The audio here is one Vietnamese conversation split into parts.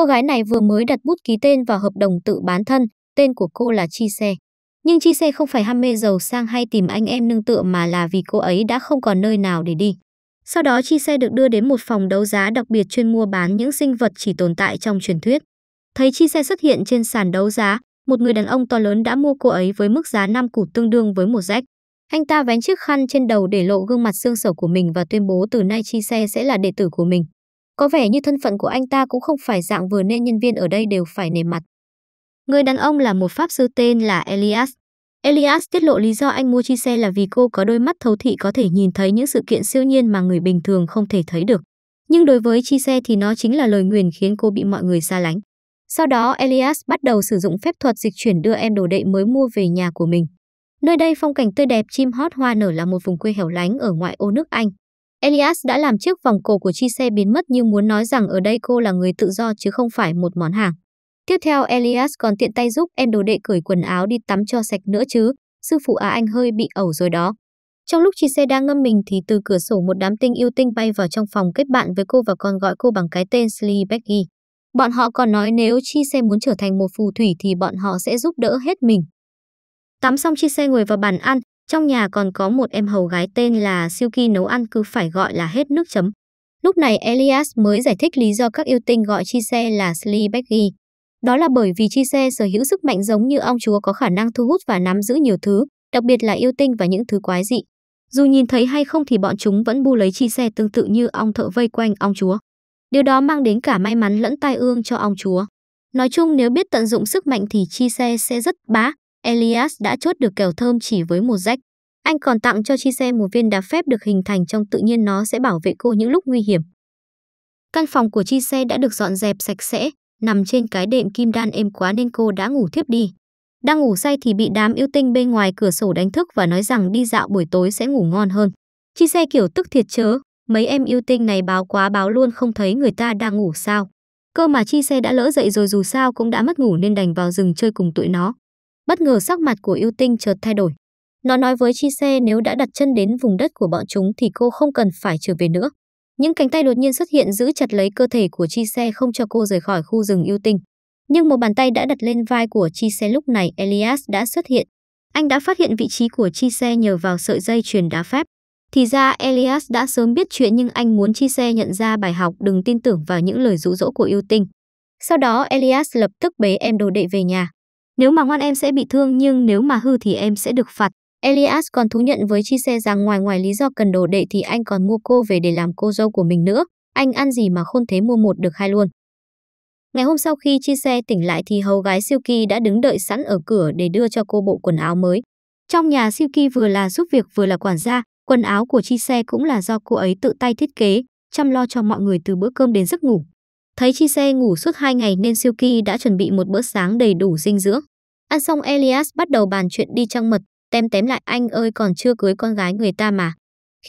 Cô gái này vừa mới đặt bút ký tên vào hợp đồng tự bán thân, tên của cô là Chi Xe. Nhưng Chi Xe không phải ham mê giàu sang hay tìm anh em nương tựa mà là vì cô ấy đã không còn nơi nào để đi. Sau đó Chi Xe được đưa đến một phòng đấu giá đặc biệt chuyên mua bán những sinh vật chỉ tồn tại trong truyền thuyết. Thấy Chi Xe xuất hiện trên sàn đấu giá, một người đàn ông to lớn đã mua cô ấy với mức giá 5 củ tương đương với một rách. Anh ta vén chiếc khăn trên đầu để lộ gương mặt xương sở của mình và tuyên bố từ nay Chi Xe sẽ là đệ tử của mình. Có vẻ như thân phận của anh ta cũng không phải dạng vừa nên nhân viên ở đây đều phải nể mặt. Người đàn ông là một pháp sư tên là Elias. Elias tiết lộ lý do anh mua chia xe là vì cô có đôi mắt thấu thị có thể nhìn thấy những sự kiện siêu nhiên mà người bình thường không thể thấy được. Nhưng đối với chia xe thì nó chính là lời nguyền khiến cô bị mọi người xa lánh. Sau đó Elias bắt đầu sử dụng phép thuật dịch chuyển đưa em đồ đệ mới mua về nhà của mình. Nơi đây phong cảnh tươi đẹp chim hót hoa nở là một vùng quê hẻo lánh ở ngoại ô nước Anh. Elias đã làm chiếc vòng cổ của chi xe biến mất như muốn nói rằng ở đây cô là người tự do chứ không phải một món hàng. Tiếp theo Elias còn tiện tay giúp em đồ đệ cởi quần áo đi tắm cho sạch nữa chứ, sư phụ Á à, anh hơi bị ẩu rồi đó. Trong lúc chi xe đang ngâm mình thì từ cửa sổ một đám tinh yêu tinh bay vào trong phòng kết bạn với cô và còn gọi cô bằng cái tên Slee Becky. Bọn họ còn nói nếu chi xe muốn trở thành một phù thủy thì bọn họ sẽ giúp đỡ hết mình. Tắm xong chi xe ngồi vào bàn ăn, trong nhà còn có một em hầu gái tên là Silky nấu ăn cứ phải gọi là hết nước chấm. Lúc này Elias mới giải thích lý do các yêu tinh gọi Chise là Slibeggy. Đó là bởi vì Chise sở hữu sức mạnh giống như ong chúa có khả năng thu hút và nắm giữ nhiều thứ, đặc biệt là yêu tinh và những thứ quái dị. Dù nhìn thấy hay không thì bọn chúng vẫn bu lấy Chise tương tự như ong thợ vây quanh ong chúa. Điều đó mang đến cả may mắn lẫn tai ương cho ong chúa. Nói chung nếu biết tận dụng sức mạnh thì Chise sẽ rất bá, Elias đã chốt được kèo thơm chỉ với một rách. Anh còn tặng cho Chi Xe một viên đá phép được hình thành trong tự nhiên nó sẽ bảo vệ cô những lúc nguy hiểm. Căn phòng của Chi Xe đã được dọn dẹp sạch sẽ, nằm trên cái đệm kim đan êm quá nên cô đã ngủ thiếp đi. Đang ngủ say thì bị đám yêu tinh bên ngoài cửa sổ đánh thức và nói rằng đi dạo buổi tối sẽ ngủ ngon hơn. Chi Xe kiểu tức thiệt chớ, mấy em yêu tinh này báo quá báo luôn không thấy người ta đang ngủ sao. Cơ mà Chi Xe đã lỡ dậy rồi dù sao cũng đã mất ngủ nên đành vào rừng chơi cùng tụi nó. Bất ngờ sắc mặt của yêu tinh chợt thay đổi. Nó nói với Chi Xe nếu đã đặt chân đến vùng đất của bọn chúng thì cô không cần phải trở về nữa. Những cánh tay đột nhiên xuất hiện giữ chặt lấy cơ thể của Chi Xe không cho cô rời khỏi khu rừng yêu tinh. Nhưng một bàn tay đã đặt lên vai của Chi Xe lúc này Elias đã xuất hiện. Anh đã phát hiện vị trí của Chi Xe nhờ vào sợi dây truyền đá phép. Thì ra Elias đã sớm biết chuyện nhưng anh muốn Chi Xe nhận ra bài học đừng tin tưởng vào những lời rũ rỗ của yêu tinh. Sau đó Elias lập tức bế em đồ đệ về nhà. Nếu mà ngoan em sẽ bị thương nhưng nếu mà hư thì em sẽ được phạt. Elias còn thú nhận với Chi Xe rằng ngoài ngoài lý do cần đồ đệ thì anh còn mua cô về để làm cô dâu của mình nữa. Anh ăn gì mà khôn thế mua một được hai luôn. Ngày hôm sau khi Chi Xe tỉnh lại thì hầu gái Silky đã đứng đợi sẵn ở cửa để đưa cho cô bộ quần áo mới. Trong nhà Silky vừa là giúp việc vừa là quản gia, quần áo của Chi Xe cũng là do cô ấy tự tay thiết kế, chăm lo cho mọi người từ bữa cơm đến giấc ngủ. Thấy Chi Xe ngủ suốt 2 ngày nên Silky đã chuẩn bị một bữa sáng đầy đủ dinh dưỡng. Ăn à, xong Elias bắt đầu bàn chuyện đi trăng mật, tem tém lại anh ơi còn chưa cưới con gái người ta mà.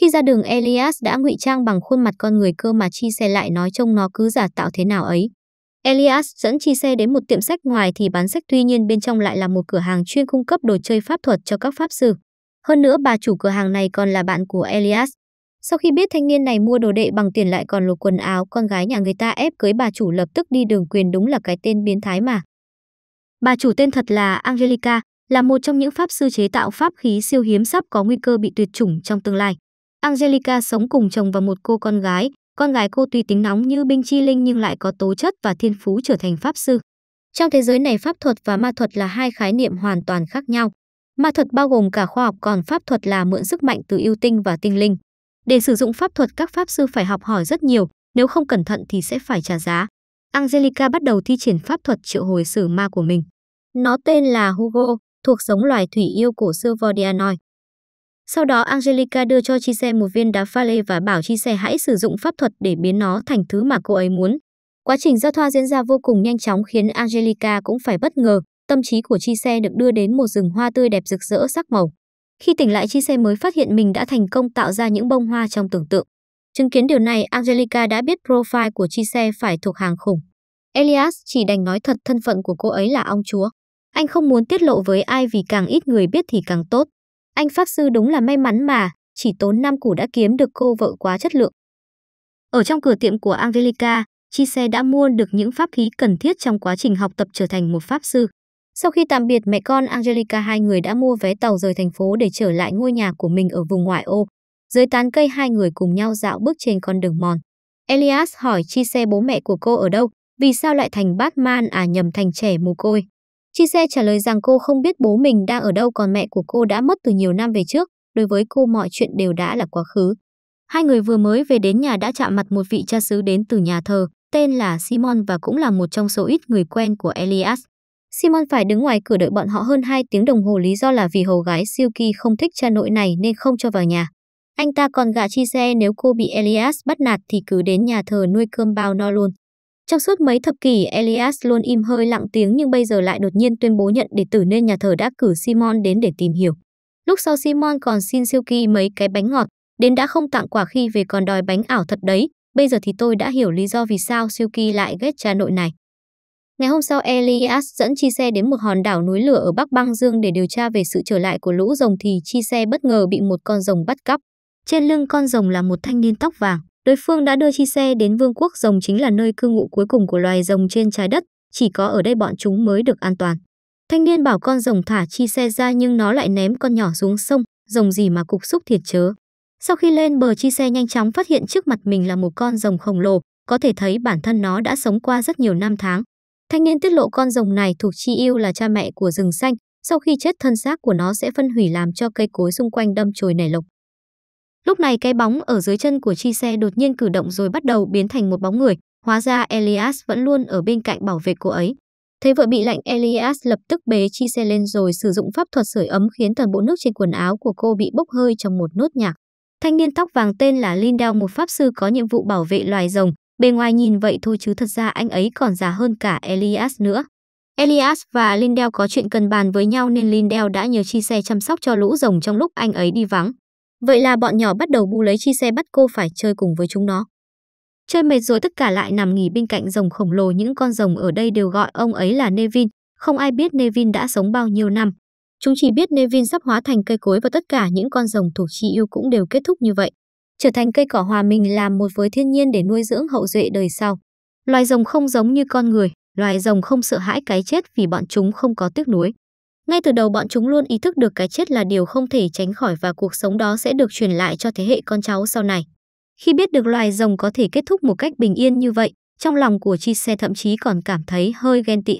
Khi ra đường Elias đã ngụy trang bằng khuôn mặt con người cơ mà chi xe lại nói trông nó cứ giả tạo thế nào ấy. Elias dẫn chi xe đến một tiệm sách ngoài thì bán sách tuy nhiên bên trong lại là một cửa hàng chuyên cung cấp đồ chơi pháp thuật cho các pháp sư. Hơn nữa bà chủ cửa hàng này còn là bạn của Elias. Sau khi biết thanh niên này mua đồ đệ bằng tiền lại còn lột quần áo con gái nhà người ta ép cưới bà chủ lập tức đi đường quyền đúng là cái tên biến thái mà. Bà chủ tên thật là Angelica, là một trong những pháp sư chế tạo pháp khí siêu hiếm sắp có nguy cơ bị tuyệt chủng trong tương lai. Angelica sống cùng chồng và một cô con gái. Con gái cô tuy tính nóng như binh chi linh nhưng lại có tố chất và thiên phú trở thành pháp sư. Trong thế giới này pháp thuật và ma thuật là hai khái niệm hoàn toàn khác nhau. Ma thuật bao gồm cả khoa học còn pháp thuật là mượn sức mạnh từ yêu tinh và tinh linh. Để sử dụng pháp thuật các pháp sư phải học hỏi rất nhiều, nếu không cẩn thận thì sẽ phải trả giá. Angelica bắt đầu thi triển pháp thuật triệu hồi sử ma của mình. Nó tên là Hugo, thuộc giống loài thủy yêu cổ xưa Vordianoi. Sau đó Angelica đưa cho Chi Chise một viên đá pha lê và bảo Chi Chise hãy sử dụng pháp thuật để biến nó thành thứ mà cô ấy muốn. Quá trình giao thoa diễn ra vô cùng nhanh chóng khiến Angelica cũng phải bất ngờ, tâm trí của Chi Chise được đưa đến một rừng hoa tươi đẹp rực rỡ sắc màu. Khi tỉnh lại Chi Chise mới phát hiện mình đã thành công tạo ra những bông hoa trong tưởng tượng. Chứng kiến điều này, Angelica đã biết profile của Chi Chise phải thuộc hàng khủng. Elias chỉ đành nói thật thân phận của cô ấy là ông chúa. Anh không muốn tiết lộ với ai vì càng ít người biết thì càng tốt. Anh Pháp Sư đúng là may mắn mà, chỉ tốn năm củ đã kiếm được cô vợ quá chất lượng. Ở trong cửa tiệm của Angelica, Chi Chise đã mua được những pháp khí cần thiết trong quá trình học tập trở thành một Pháp Sư. Sau khi tạm biệt mẹ con Angelica hai người đã mua vé tàu rời thành phố để trở lại ngôi nhà của mình ở vùng ngoại ô. Dưới tán cây hai người cùng nhau dạo bước trên con đường mòn. Elias hỏi Chi Chise bố mẹ của cô ở đâu, vì sao lại thành Batman à nhầm thành trẻ mồ côi. Chi xe trả lời rằng cô không biết bố mình đang ở đâu còn mẹ của cô đã mất từ nhiều năm về trước, đối với cô mọi chuyện đều đã là quá khứ. Hai người vừa mới về đến nhà đã chạm mặt một vị cha xứ đến từ nhà thờ, tên là Simon và cũng là một trong số ít người quen của Elias. Simon phải đứng ngoài cửa đợi bọn họ hơn 2 tiếng đồng hồ lý do là vì hầu gái Silky không thích cha nội này nên không cho vào nhà. Anh ta còn gạ chi xe nếu cô bị Elias bắt nạt thì cứ đến nhà thờ nuôi cơm bao no luôn. Trong suốt mấy thập kỷ, Elias luôn im hơi lặng tiếng nhưng bây giờ lại đột nhiên tuyên bố nhận đệ tử nên nhà thờ đã cử Simon đến để tìm hiểu. Lúc sau Simon còn xin siêu kỳ mấy cái bánh ngọt, đến đã không tặng quà khi về còn đòi bánh ảo thật đấy. Bây giờ thì tôi đã hiểu lý do vì sao siêu kỳ lại ghét cha nội này. Ngày hôm sau, Elias dẫn chi xe đến một hòn đảo núi lửa ở Bắc Băng Dương để điều tra về sự trở lại của lũ rồng thì chi xe bất ngờ bị một con rồng bắt cóc. Trên lưng con rồng là một thanh niên tóc vàng đối phương đã đưa chi xe đến vương quốc rồng chính là nơi cư ngụ cuối cùng của loài rồng trên trái đất, chỉ có ở đây bọn chúng mới được an toàn. Thanh niên bảo con rồng thả chi xe ra nhưng nó lại ném con nhỏ xuống sông, rồng gì mà cục xúc thiệt chớ. Sau khi lên bờ chi xe nhanh chóng phát hiện trước mặt mình là một con rồng khổng lồ, có thể thấy bản thân nó đã sống qua rất nhiều năm tháng. Thanh niên tiết lộ con rồng này thuộc chi yêu là cha mẹ của rừng xanh, sau khi chết thân xác của nó sẽ phân hủy làm cho cây cối xung quanh đâm chồi nảy lộc. Lúc này cái bóng ở dưới chân của chi xe đột nhiên cử động rồi bắt đầu biến thành một bóng người, hóa ra Elias vẫn luôn ở bên cạnh bảo vệ cô ấy. Thấy vợ bị lạnh Elias lập tức bế chi xe lên rồi sử dụng pháp thuật sưởi ấm khiến toàn bộ nước trên quần áo của cô bị bốc hơi trong một nốt nhạc. Thanh niên tóc vàng tên là Lindell một pháp sư có nhiệm vụ bảo vệ loài rồng, bề ngoài nhìn vậy thôi chứ thật ra anh ấy còn già hơn cả Elias nữa. Elias và Lindell có chuyện cần bàn với nhau nên Lindell đã nhờ chi xe chăm sóc cho lũ rồng trong lúc anh ấy đi vắng. Vậy là bọn nhỏ bắt đầu bu lấy chi xe bắt cô phải chơi cùng với chúng nó. Chơi mệt rồi tất cả lại nằm nghỉ bên cạnh rồng khổng lồ những con rồng ở đây đều gọi ông ấy là Nevin, không ai biết Nevin đã sống bao nhiêu năm. Chúng chỉ biết Nevin sắp hóa thành cây cối và tất cả những con rồng thuộc chi yêu cũng đều kết thúc như vậy. Trở thành cây cỏ hòa mình làm một với thiên nhiên để nuôi dưỡng hậu duệ đời sau. Loài rồng không giống như con người, loài rồng không sợ hãi cái chết vì bọn chúng không có tiếc nuối. Ngay từ đầu bọn chúng luôn ý thức được cái chết là điều không thể tránh khỏi và cuộc sống đó sẽ được truyền lại cho thế hệ con cháu sau này. Khi biết được loài rồng có thể kết thúc một cách bình yên như vậy, trong lòng của Chi Xe thậm chí còn cảm thấy hơi ghen tị.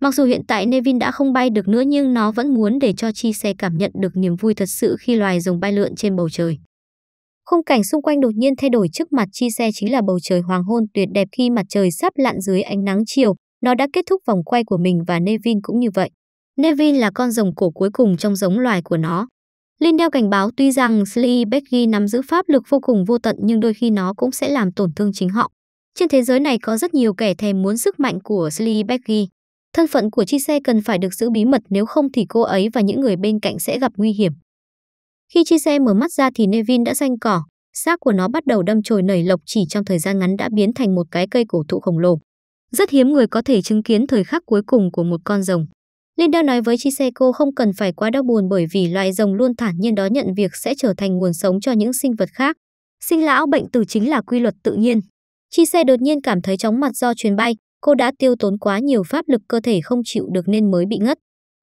Mặc dù hiện tại Nevin đã không bay được nữa nhưng nó vẫn muốn để cho Chi Xe cảm nhận được niềm vui thật sự khi loài rồng bay lượn trên bầu trời. Khung cảnh xung quanh đột nhiên thay đổi trước mặt Chi Xe chính là bầu trời hoàng hôn tuyệt đẹp khi mặt trời sắp lặn dưới ánh nắng chiều. Nó đã kết thúc vòng quay của mình và Nevin cũng như vậy. Nevin là con rồng cổ cuối cùng trong giống loài của nó. Linh đeo cảnh báo tuy rằng Slibecky nắm giữ pháp lực vô cùng vô tận nhưng đôi khi nó cũng sẽ làm tổn thương chính họ. Trên thế giới này có rất nhiều kẻ thèm muốn sức mạnh của Slibecky. Thân phận của Chi Chise cần phải được giữ bí mật nếu không thì cô ấy và những người bên cạnh sẽ gặp nguy hiểm. Khi Chi Chise mở mắt ra thì Nevin đã xanh cỏ, xác của nó bắt đầu đâm chồi nảy lộc chỉ trong thời gian ngắn đã biến thành một cái cây cổ thụ khổng lồ. Rất hiếm người có thể chứng kiến thời khắc cuối cùng của một con rồng. Linda nói với cô không cần phải quá đau buồn bởi vì loài rồng luôn thản nhiên đó nhận việc sẽ trở thành nguồn sống cho những sinh vật khác. Sinh lão bệnh tử chính là quy luật tự nhiên. Chise đột nhiên cảm thấy chóng mặt do chuyến bay, cô đã tiêu tốn quá nhiều pháp lực cơ thể không chịu được nên mới bị ngất.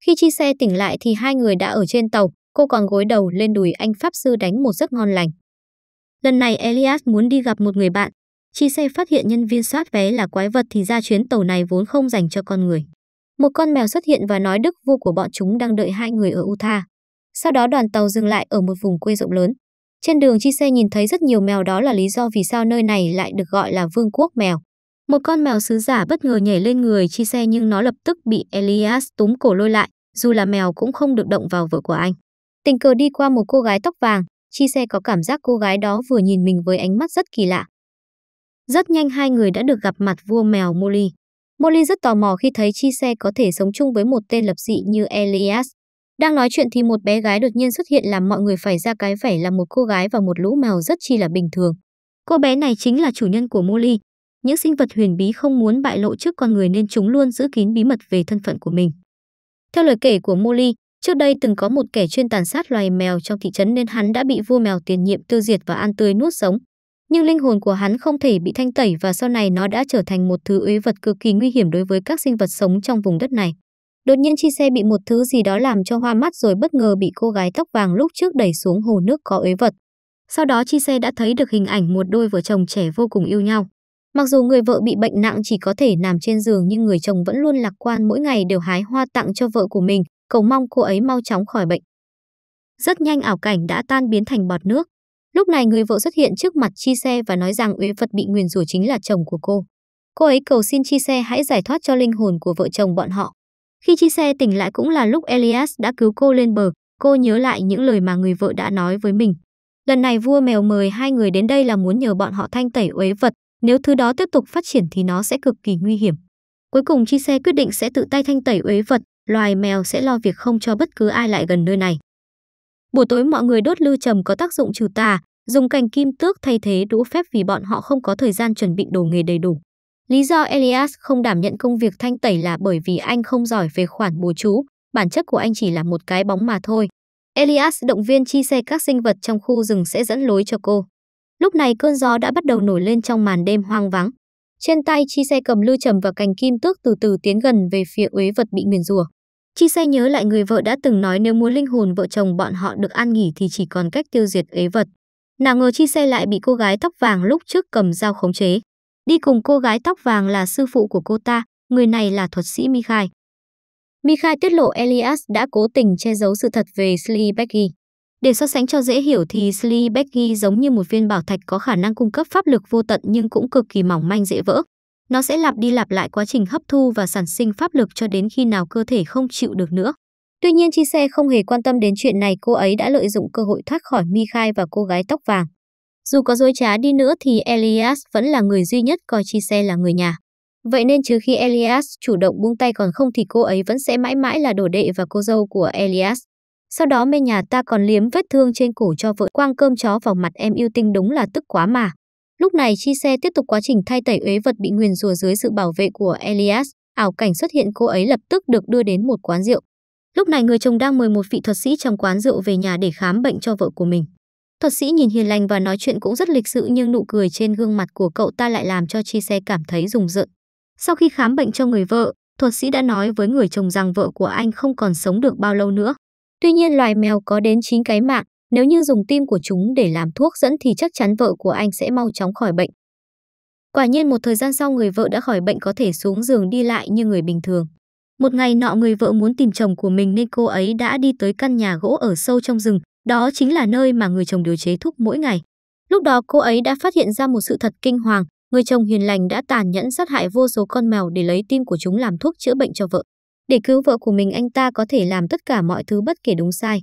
Khi Chise tỉnh lại thì hai người đã ở trên tàu, cô còn gối đầu lên đùi anh Pháp Sư đánh một giấc ngon lành. Lần này Elias muốn đi gặp một người bạn. Chise phát hiện nhân viên soát vé là quái vật thì ra chuyến tàu này vốn không dành cho con người một con mèo xuất hiện và nói đức vua của bọn chúng đang đợi hai người ở Utah. Sau đó đoàn tàu dừng lại ở một vùng quê rộng lớn. Trên đường Chi Xe nhìn thấy rất nhiều mèo đó là lý do vì sao nơi này lại được gọi là vương quốc mèo. Một con mèo sứ giả bất ngờ nhảy lên người Chi Xe nhưng nó lập tức bị Elias túm cổ lôi lại, dù là mèo cũng không được động vào vợ của anh. Tình cờ đi qua một cô gái tóc vàng, Chi Xe có cảm giác cô gái đó vừa nhìn mình với ánh mắt rất kỳ lạ. Rất nhanh hai người đã được gặp mặt vua mèo Molly. Molly rất tò mò khi thấy Chi Xe có thể sống chung với một tên lập dị như Elias. Đang nói chuyện thì một bé gái đột nhiên xuất hiện làm mọi người phải ra cái vẻ là một cô gái và một lũ mèo rất chi là bình thường. Cô bé này chính là chủ nhân của Molly. Những sinh vật huyền bí không muốn bại lộ trước con người nên chúng luôn giữ kín bí mật về thân phận của mình. Theo lời kể của Molly, trước đây từng có một kẻ chuyên tàn sát loài mèo trong thị trấn nên hắn đã bị vua mèo tiền nhiệm tiêu diệt và ăn tươi nuốt sống nhưng linh hồn của hắn không thể bị thanh tẩy và sau này nó đã trở thành một thứ ế vật cực kỳ nguy hiểm đối với các sinh vật sống trong vùng đất này. Đột nhiên chi xe bị một thứ gì đó làm cho hoa mắt rồi bất ngờ bị cô gái tóc vàng lúc trước đẩy xuống hồ nước có ế vật. Sau đó chi xe đã thấy được hình ảnh một đôi vợ chồng trẻ vô cùng yêu nhau. Mặc dù người vợ bị bệnh nặng chỉ có thể nằm trên giường nhưng người chồng vẫn luôn lạc quan mỗi ngày đều hái hoa tặng cho vợ của mình, cầu mong cô ấy mau chóng khỏi bệnh. Rất nhanh ảo cảnh đã tan biến thành bọt nước. Lúc này người vợ xuất hiện trước mặt Chi Xe và nói rằng Uế Phật bị nguyền rủa chính là chồng của cô. Cô ấy cầu xin Chi Xe hãy giải thoát cho linh hồn của vợ chồng bọn họ. Khi Chi Xe tỉnh lại cũng là lúc Elias đã cứu cô lên bờ, cô nhớ lại những lời mà người vợ đã nói với mình. Lần này vua mèo mời hai người đến đây là muốn nhờ bọn họ thanh tẩy uế vật, nếu thứ đó tiếp tục phát triển thì nó sẽ cực kỳ nguy hiểm. Cuối cùng Chi Xe quyết định sẽ tự tay thanh tẩy uế vật, loài mèo sẽ lo việc không cho bất cứ ai lại gần nơi này. Buổi tối mọi người đốt lưu trầm có tác dụng trừ tà, dùng cành kim tước thay thế đũa phép vì bọn họ không có thời gian chuẩn bị đồ nghề đầy đủ. Lý do Elias không đảm nhận công việc thanh tẩy là bởi vì anh không giỏi về khoản bố chú, bản chất của anh chỉ là một cái bóng mà thôi. Elias động viên chi xe các sinh vật trong khu rừng sẽ dẫn lối cho cô. Lúc này cơn gió đã bắt đầu nổi lên trong màn đêm hoang vắng. Trên tay chi xe cầm lư trầm và cành kim tước từ từ tiến gần về phía uế vật bị nguyền rủa. Chi xe nhớ lại người vợ đã từng nói nếu muốn linh hồn vợ chồng bọn họ được an nghỉ thì chỉ còn cách tiêu diệt ế vật. Nào ngờ Chi Xe lại bị cô gái tóc vàng lúc trước cầm dao khống chế. Đi cùng cô gái tóc vàng là sư phụ của cô ta, người này là thuật sĩ Mikhail. Mikhail tiết lộ Elias đã cố tình che giấu sự thật về Slibecky. Để so sánh cho dễ hiểu thì Slibecky giống như một viên bảo thạch có khả năng cung cấp pháp lực vô tận nhưng cũng cực kỳ mỏng manh dễ vỡ. Nó sẽ lặp đi lặp lại quá trình hấp thu và sản sinh pháp lực cho đến khi nào cơ thể không chịu được nữa. Tuy nhiên Chi Se không hề quan tâm đến chuyện này cô ấy đã lợi dụng cơ hội thoát khỏi Mi Khai và cô gái tóc vàng. Dù có dối trá đi nữa thì Elias vẫn là người duy nhất coi Chi Se là người nhà. Vậy nên trừ khi Elias chủ động buông tay còn không thì cô ấy vẫn sẽ mãi mãi là đồ đệ và cô dâu của Elias. Sau đó mê nhà ta còn liếm vết thương trên cổ cho vợ quang cơm chó vào mặt em yêu tinh đúng là tức quá mà. Lúc này Chi Se tiếp tục quá trình thay tẩy uế vật bị nguyền rùa dưới sự bảo vệ của Elias. Ảo cảnh xuất hiện cô ấy lập tức được đưa đến một quán rượu. Lúc này người chồng đang mời một vị thuật sĩ trong quán rượu về nhà để khám bệnh cho vợ của mình. Thuật sĩ nhìn hiền lành và nói chuyện cũng rất lịch sự nhưng nụ cười trên gương mặt của cậu ta lại làm cho Chi Xe cảm thấy rùng rợn. Sau khi khám bệnh cho người vợ, thuật sĩ đã nói với người chồng rằng vợ của anh không còn sống được bao lâu nữa. Tuy nhiên loài mèo có đến 9 cái mạng, nếu như dùng tim của chúng để làm thuốc dẫn thì chắc chắn vợ của anh sẽ mau chóng khỏi bệnh. Quả nhiên một thời gian sau người vợ đã khỏi bệnh có thể xuống giường đi lại như người bình thường. Một ngày nọ người vợ muốn tìm chồng của mình nên cô ấy đã đi tới căn nhà gỗ ở sâu trong rừng, đó chính là nơi mà người chồng điều chế thuốc mỗi ngày. Lúc đó cô ấy đã phát hiện ra một sự thật kinh hoàng, người chồng hiền lành đã tàn nhẫn sát hại vô số con mèo để lấy tim của chúng làm thuốc chữa bệnh cho vợ. Để cứu vợ của mình anh ta có thể làm tất cả mọi thứ bất kể đúng sai.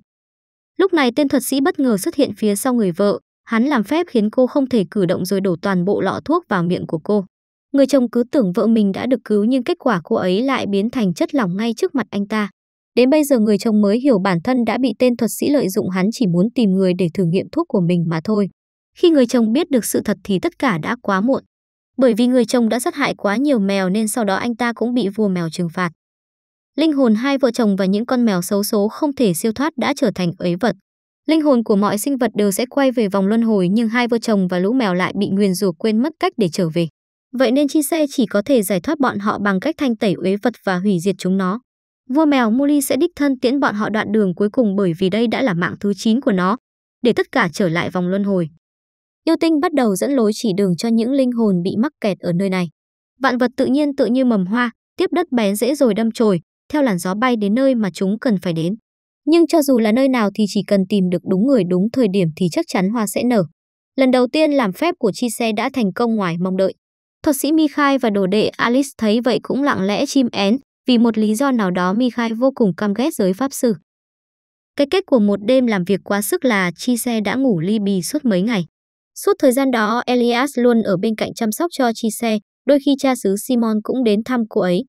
Lúc này tên thuật sĩ bất ngờ xuất hiện phía sau người vợ, hắn làm phép khiến cô không thể cử động rồi đổ toàn bộ lọ thuốc vào miệng của cô. Người chồng cứ tưởng vợ mình đã được cứu nhưng kết quả cô ấy lại biến thành chất lỏng ngay trước mặt anh ta. Đến bây giờ người chồng mới hiểu bản thân đã bị tên thuật sĩ lợi dụng hắn chỉ muốn tìm người để thử nghiệm thuốc của mình mà thôi. Khi người chồng biết được sự thật thì tất cả đã quá muộn. Bởi vì người chồng đã sát hại quá nhiều mèo nên sau đó anh ta cũng bị vua mèo trừng phạt. Linh hồn hai vợ chồng và những con mèo xấu số không thể siêu thoát đã trở thành ấy vật. Linh hồn của mọi sinh vật đều sẽ quay về vòng luân hồi nhưng hai vợ chồng và lũ mèo lại bị nguyền rủa quên mất cách để trở về. Vậy nên Chi xe chỉ có thể giải thoát bọn họ bằng cách thanh tẩy uế vật và hủy diệt chúng nó. Vua mèo Muli sẽ đích thân tiễn bọn họ đoạn đường cuối cùng bởi vì đây đã là mạng thứ 9 của nó, để tất cả trở lại vòng luân hồi. Yêu tinh bắt đầu dẫn lối chỉ đường cho những linh hồn bị mắc kẹt ở nơi này. Vạn vật tự nhiên tự như mầm hoa, tiếp đất bén dễ rồi đâm chồi, theo làn gió bay đến nơi mà chúng cần phải đến. Nhưng cho dù là nơi nào thì chỉ cần tìm được đúng người đúng thời điểm thì chắc chắn hoa sẽ nở. Lần đầu tiên làm phép của Chi Xe đã thành công ngoài mong đợi. Thuật sĩ Mikhai và đồ đệ Alice thấy vậy cũng lặng lẽ chim én, vì một lý do nào đó Mikhai vô cùng căm ghét giới pháp sư. Cái kết của một đêm làm việc quá sức là Chi Xe đã ngủ ly bì suốt mấy ngày. Suốt thời gian đó, Elias luôn ở bên cạnh chăm sóc cho Chi Xe, đôi khi cha xứ Simon cũng đến thăm cô ấy.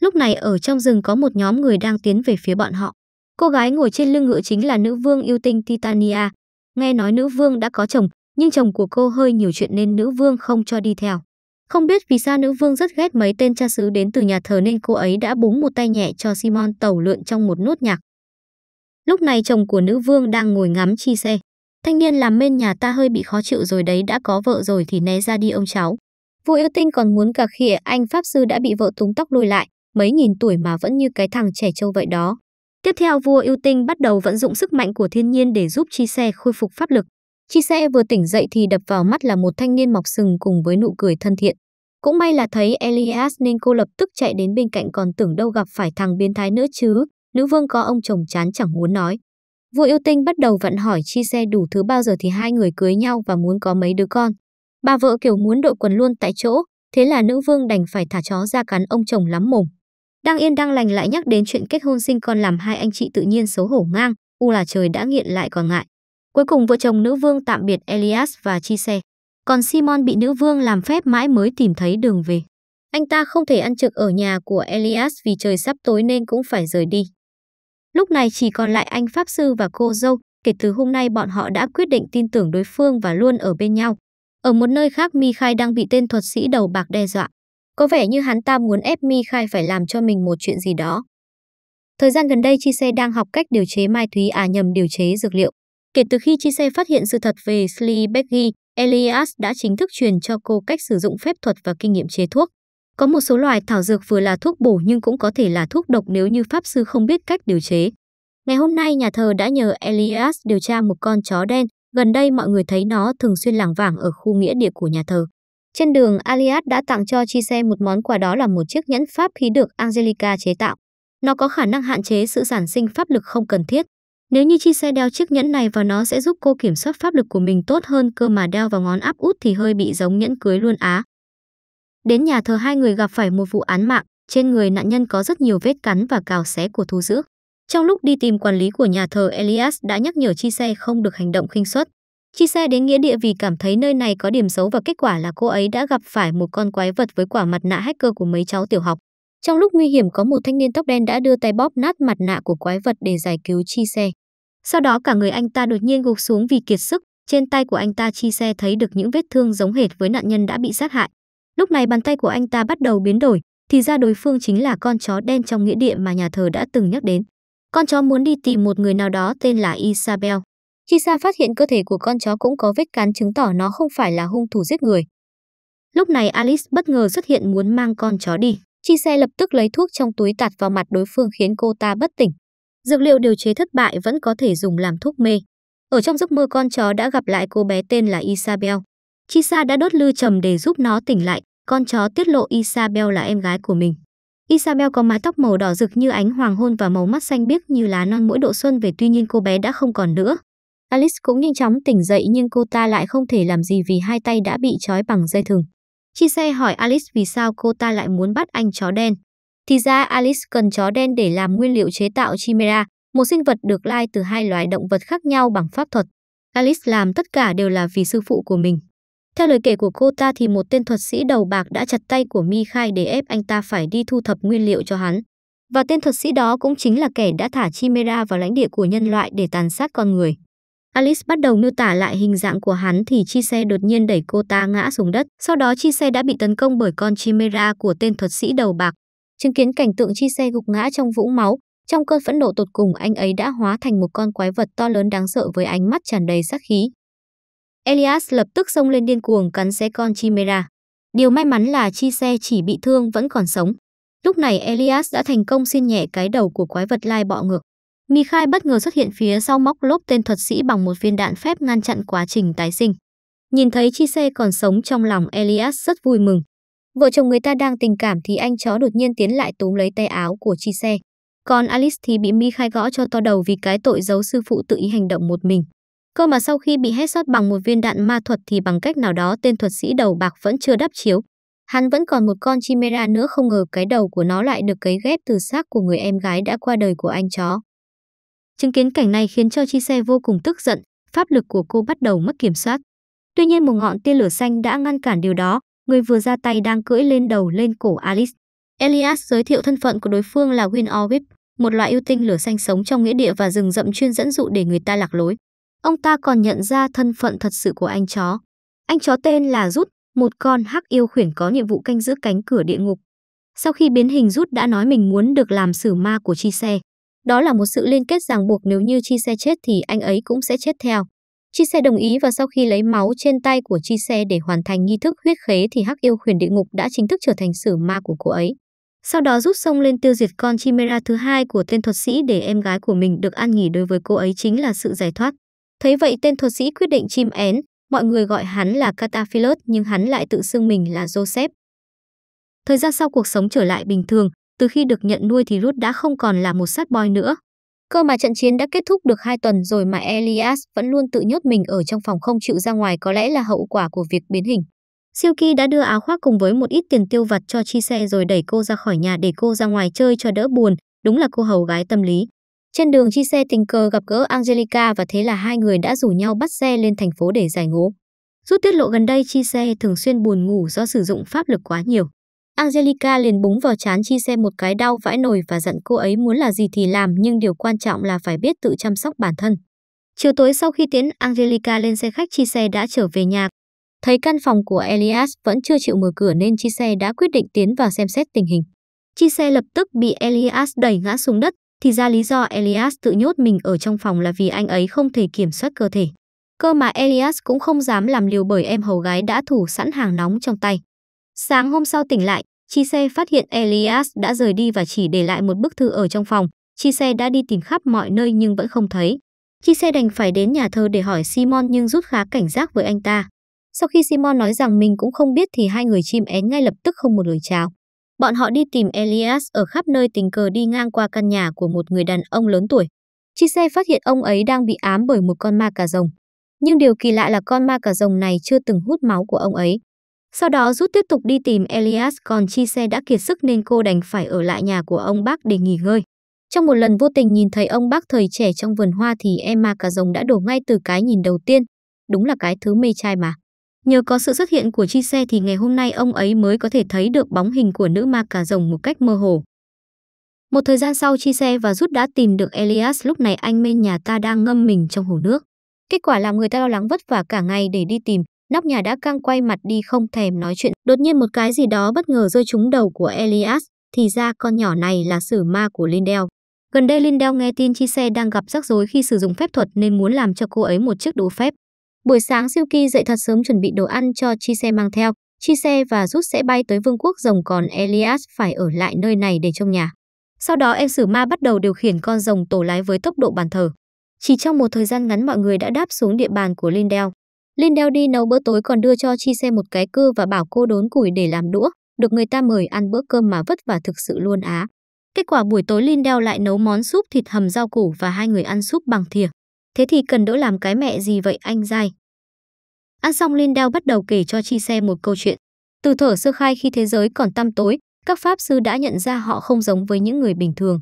Lúc này ở trong rừng có một nhóm người đang tiến về phía bọn họ. Cô gái ngồi trên lưng ngựa chính là nữ vương yêu tinh Titania. Nghe nói nữ vương đã có chồng, nhưng chồng của cô hơi nhiều chuyện nên nữ vương không cho đi theo. Không biết vì sao nữ vương rất ghét mấy tên cha xứ đến từ nhà thờ nên cô ấy đã búng một tay nhẹ cho Simon tàu lượn trong một nốt nhạc. Lúc này chồng của nữ vương đang ngồi ngắm chi xe. Thanh niên làm bên nhà ta hơi bị khó chịu rồi đấy đã có vợ rồi thì né ra đi ông cháu. Vua yêu tinh còn muốn cả khịa anh Pháp Sư đã bị vợ túng tóc lùi lại, mấy nghìn tuổi mà vẫn như cái thằng trẻ trâu vậy đó. Tiếp theo vua yêu tinh bắt đầu vận dụng sức mạnh của thiên nhiên để giúp chi xe khôi phục pháp lực. Chi xe vừa tỉnh dậy thì đập vào mắt là một thanh niên mọc sừng cùng với nụ cười thân thiện. Cũng may là thấy Elias nên cô lập tức chạy đến bên cạnh còn tưởng đâu gặp phải thằng biến thái nữa chứ, nữ vương có ông chồng chán chẳng muốn nói. Vua yêu tinh bắt đầu vận hỏi chi xe đủ thứ bao giờ thì hai người cưới nhau và muốn có mấy đứa con. Bà vợ kiểu muốn đội quần luôn tại chỗ, thế là nữ vương đành phải thả chó ra cắn ông chồng lắm mồm. Đang yên đang lành lại nhắc đến chuyện kết hôn sinh con làm hai anh chị tự nhiên xấu hổ ngang, u là trời đã nghiện lại còn ngại. Cuối cùng vợ chồng nữ vương tạm biệt Elias và chia sẻ. Còn Simon bị nữ vương làm phép mãi mới tìm thấy đường về. Anh ta không thể ăn trực ở nhà của Elias vì trời sắp tối nên cũng phải rời đi. Lúc này chỉ còn lại anh Pháp Sư và cô dâu, kể từ hôm nay bọn họ đã quyết định tin tưởng đối phương và luôn ở bên nhau. Ở một nơi khác Mi Khai đang bị tên thuật sĩ đầu bạc đe dọa. Có vẻ như hắn ta muốn ép Mi Khai phải làm cho mình một chuyện gì đó. Thời gian gần đây Chi Xe đang học cách điều chế mai thúy à nhầm điều chế dược liệu. Kể từ khi chi xe phát hiện sự thật về Slibergy, Elias đã chính thức truyền cho cô cách sử dụng phép thuật và kinh nghiệm chế thuốc. Có một số loài thảo dược vừa là thuốc bổ nhưng cũng có thể là thuốc độc nếu như pháp sư không biết cách điều chế. Ngày hôm nay nhà thờ đã nhờ Elias điều tra một con chó đen, gần đây mọi người thấy nó thường xuyên lảng vảng ở khu nghĩa địa của nhà thờ. Trên đường, Elias đã tặng cho chi xe một món quà đó là một chiếc nhẫn pháp khí được Angelica chế tạo. Nó có khả năng hạn chế sự sản sinh pháp lực không cần thiết. Nếu như chi xe đeo chiếc nhẫn này vào nó sẽ giúp cô kiểm soát pháp lực của mình tốt hơn cơ mà đeo vào ngón áp út thì hơi bị giống nhẫn cưới luôn á. Đến nhà thờ hai người gặp phải một vụ án mạng, trên người nạn nhân có rất nhiều vết cắn và cào xé của thú dữ. Trong lúc đi tìm quản lý của nhà thờ Elias đã nhắc nhở chi xe không được hành động khinh suất. Chi xe đến nghĩa địa vì cảm thấy nơi này có điểm xấu và kết quả là cô ấy đã gặp phải một con quái vật với quả mặt nạ hacker của mấy cháu tiểu học. Trong lúc nguy hiểm có một thanh niên tóc đen đã đưa tay bóp nát mặt nạ của quái vật để giải cứu chi xe. Sau đó cả người anh ta đột nhiên gục xuống vì kiệt sức, trên tay của anh ta chi xe thấy được những vết thương giống hệt với nạn nhân đã bị sát hại. Lúc này bàn tay của anh ta bắt đầu biến đổi, thì ra đối phương chính là con chó đen trong nghĩa địa mà nhà thờ đã từng nhắc đến. Con chó muốn đi tìm một người nào đó tên là Isabel. Chisa phát hiện cơ thể của con chó cũng có vết cắn chứng tỏ nó không phải là hung thủ giết người. Lúc này Alice bất ngờ xuất hiện muốn mang con chó đi. chi xe lập tức lấy thuốc trong túi tạt vào mặt đối phương khiến cô ta bất tỉnh. Dược liệu điều chế thất bại vẫn có thể dùng làm thuốc mê. Ở trong giấc mơ con chó đã gặp lại cô bé tên là Isabel. Chisa đã đốt lư trầm để giúp nó tỉnh lại, con chó tiết lộ Isabel là em gái của mình. Isabel có mái tóc màu đỏ rực như ánh hoàng hôn và màu mắt xanh biếc như lá non mỗi độ xuân về tuy nhiên cô bé đã không còn nữa. Alice cũng nhanh chóng tỉnh dậy nhưng cô ta lại không thể làm gì vì hai tay đã bị trói bằng dây thừng. Chia xe hỏi Alice vì sao cô ta lại muốn bắt anh chó đen. Thì ra Alice cần chó đen để làm nguyên liệu chế tạo chimera, một sinh vật được lai từ hai loài động vật khác nhau bằng pháp thuật. Alice làm tất cả đều là vì sư phụ của mình. Theo lời kể của cô ta thì một tên thuật sĩ đầu bạc đã chặt tay của Mi Khai để ép anh ta phải đi thu thập nguyên liệu cho hắn. Và tên thuật sĩ đó cũng chính là kẻ đã thả Chimera vào lãnh địa của nhân loại để tàn sát con người. Alice bắt đầu miêu tả lại hình dạng của hắn thì chi xe đột nhiên đẩy cô ta ngã xuống đất. Sau đó chi xe đã bị tấn công bởi con Chimera của tên thuật sĩ đầu bạc Chứng kiến cảnh tượng chi xe gục ngã trong vũng máu, trong cơn phẫn nộ tột cùng anh ấy đã hóa thành một con quái vật to lớn đáng sợ với ánh mắt tràn đầy sát khí. Elias lập tức xông lên điên cuồng cắn xe con Chimera. Điều may mắn là chi xe chỉ bị thương vẫn còn sống. Lúc này Elias đã thành công xin nhẹ cái đầu của quái vật lai bọ ngược. Mikhai bất ngờ xuất hiện phía sau móc lốp tên thuật sĩ bằng một viên đạn phép ngăn chặn quá trình tái sinh. Nhìn thấy chi xe còn sống trong lòng Elias rất vui mừng. Vợ chồng người ta đang tình cảm thì anh chó đột nhiên tiến lại túm lấy tay áo của Chi Xe. Còn Alice thì bị Mi khai gõ cho to đầu vì cái tội giấu sư phụ tự ý hành động một mình. Cơ mà sau khi bị hết sót bằng một viên đạn ma thuật thì bằng cách nào đó tên thuật sĩ đầu bạc vẫn chưa đắp chiếu. Hắn vẫn còn một con chimera nữa không ngờ cái đầu của nó lại được cấy ghép từ xác của người em gái đã qua đời của anh chó. Chứng kiến cảnh này khiến cho Chi Xe vô cùng tức giận, pháp lực của cô bắt đầu mất kiểm soát. Tuy nhiên một ngọn tia lửa xanh đã ngăn cản điều đó, người vừa ra tay đang cưỡi lên đầu lên cổ Alice. Elias giới thiệu thân phận của đối phương là Win Orwip, một loại yêu tinh lửa xanh sống trong nghĩa địa và rừng rậm chuyên dẫn dụ để người ta lạc lối. Ông ta còn nhận ra thân phận thật sự của anh chó. Anh chó tên là Rút, một con hắc yêu khuyển có nhiệm vụ canh giữ cánh cửa địa ngục. Sau khi biến hình Rút đã nói mình muốn được làm sử ma của chi xe. Đó là một sự liên kết ràng buộc nếu như chi xe chết thì anh ấy cũng sẽ chết theo. Chi xe đồng ý và sau khi lấy máu trên tay của Chi xe để hoàn thành nghi thức huyết khế thì Hắc Yêu Huyền Địa Ngục đã chính thức trở thành sử ma của cô ấy. Sau đó rút sông lên tiêu diệt con chimera thứ hai của tên thuật sĩ để em gái của mình được an nghỉ đối với cô ấy chính là sự giải thoát. Thấy vậy tên thuật sĩ quyết định chim én, mọi người gọi hắn là Cataphilus nhưng hắn lại tự xưng mình là Joseph. Thời gian sau cuộc sống trở lại bình thường, từ khi được nhận nuôi thì Ruth đã không còn là một sát boy nữa, Cơ mà trận chiến đã kết thúc được 2 tuần rồi mà Elias vẫn luôn tự nhốt mình ở trong phòng không chịu ra ngoài có lẽ là hậu quả của việc biến hình. Silky đã đưa áo khoác cùng với một ít tiền tiêu vặt cho chi xe rồi đẩy cô ra khỏi nhà để cô ra ngoài chơi cho đỡ buồn, đúng là cô hầu gái tâm lý. Trên đường chi xe tình cờ gặp gỡ Angelica và thế là hai người đã rủ nhau bắt xe lên thành phố để giải ngố. Rút tiết lộ gần đây chi xe thường xuyên buồn ngủ do sử dụng pháp lực quá nhiều. Angelica liền búng vào chán chi xe một cái đau vãi nồi và dặn cô ấy muốn là gì thì làm nhưng điều quan trọng là phải biết tự chăm sóc bản thân. Chiều tối sau khi tiến Angelica lên xe khách chi xe đã trở về nhà. Thấy căn phòng của Elias vẫn chưa chịu mở cửa nên chi xe đã quyết định tiến vào xem xét tình hình. Chi xe lập tức bị Elias đẩy ngã xuống đất, thì ra lý do Elias tự nhốt mình ở trong phòng là vì anh ấy không thể kiểm soát cơ thể. Cơ mà Elias cũng không dám làm liều bởi em hầu gái đã thủ sẵn hàng nóng trong tay. Sáng hôm sau tỉnh lại, Chi Xe phát hiện Elias đã rời đi và chỉ để lại một bức thư ở trong phòng. Chi Xe đã đi tìm khắp mọi nơi nhưng vẫn không thấy. Chi Xe đành phải đến nhà thờ để hỏi Simon nhưng rút khá cảnh giác với anh ta. Sau khi Simon nói rằng mình cũng không biết thì hai người chim én ngay lập tức không một lời chào. Bọn họ đi tìm Elias ở khắp nơi tình cờ đi ngang qua căn nhà của một người đàn ông lớn tuổi. Chi Xe phát hiện ông ấy đang bị ám bởi một con ma cà rồng. Nhưng điều kỳ lạ là con ma cà rồng này chưa từng hút máu của ông ấy. Sau đó rút tiếp tục đi tìm Elias còn chi xe đã kiệt sức nên cô đành phải ở lại nhà của ông bác để nghỉ ngơi. Trong một lần vô tình nhìn thấy ông bác thời trẻ trong vườn hoa thì Emma cả rồng đã đổ ngay từ cái nhìn đầu tiên. Đúng là cái thứ mê trai mà. Nhờ có sự xuất hiện của chi xe thì ngày hôm nay ông ấy mới có thể thấy được bóng hình của nữ ma cà rồng một cách mơ hồ. Một thời gian sau chi xe và rút đã tìm được Elias lúc này anh bên nhà ta đang ngâm mình trong hồ nước. Kết quả làm người ta lo lắng vất vả cả ngày để đi tìm, nóc nhà đã căng quay mặt đi không thèm nói chuyện. Đột nhiên một cái gì đó bất ngờ rơi trúng đầu của Elias, thì ra con nhỏ này là sử ma của Lindell. Gần đây Lindell nghe tin chi xe đang gặp rắc rối khi sử dụng phép thuật nên muốn làm cho cô ấy một chiếc đũa phép. Buổi sáng siêu Silky dậy thật sớm chuẩn bị đồ ăn cho chi xe mang theo. Chi xe và rút sẽ bay tới vương quốc rồng còn Elias phải ở lại nơi này để trông nhà. Sau đó em sử ma bắt đầu điều khiển con rồng tổ lái với tốc độ bàn thờ. Chỉ trong một thời gian ngắn mọi người đã đáp xuống địa bàn của Lindell. Linh đeo đi nấu bữa tối còn đưa cho Chi Xe một cái cưa và bảo cô đốn củi để làm đũa, được người ta mời ăn bữa cơm mà vất vả thực sự luôn á. Kết quả buổi tối Linh đeo lại nấu món súp thịt hầm rau củ và hai người ăn súp bằng thìa. Thế thì cần đỡ làm cái mẹ gì vậy anh dai? Ăn xong Linh đeo bắt đầu kể cho Chi Xe một câu chuyện. Từ thở sơ khai khi thế giới còn tăm tối, các pháp sư đã nhận ra họ không giống với những người bình thường.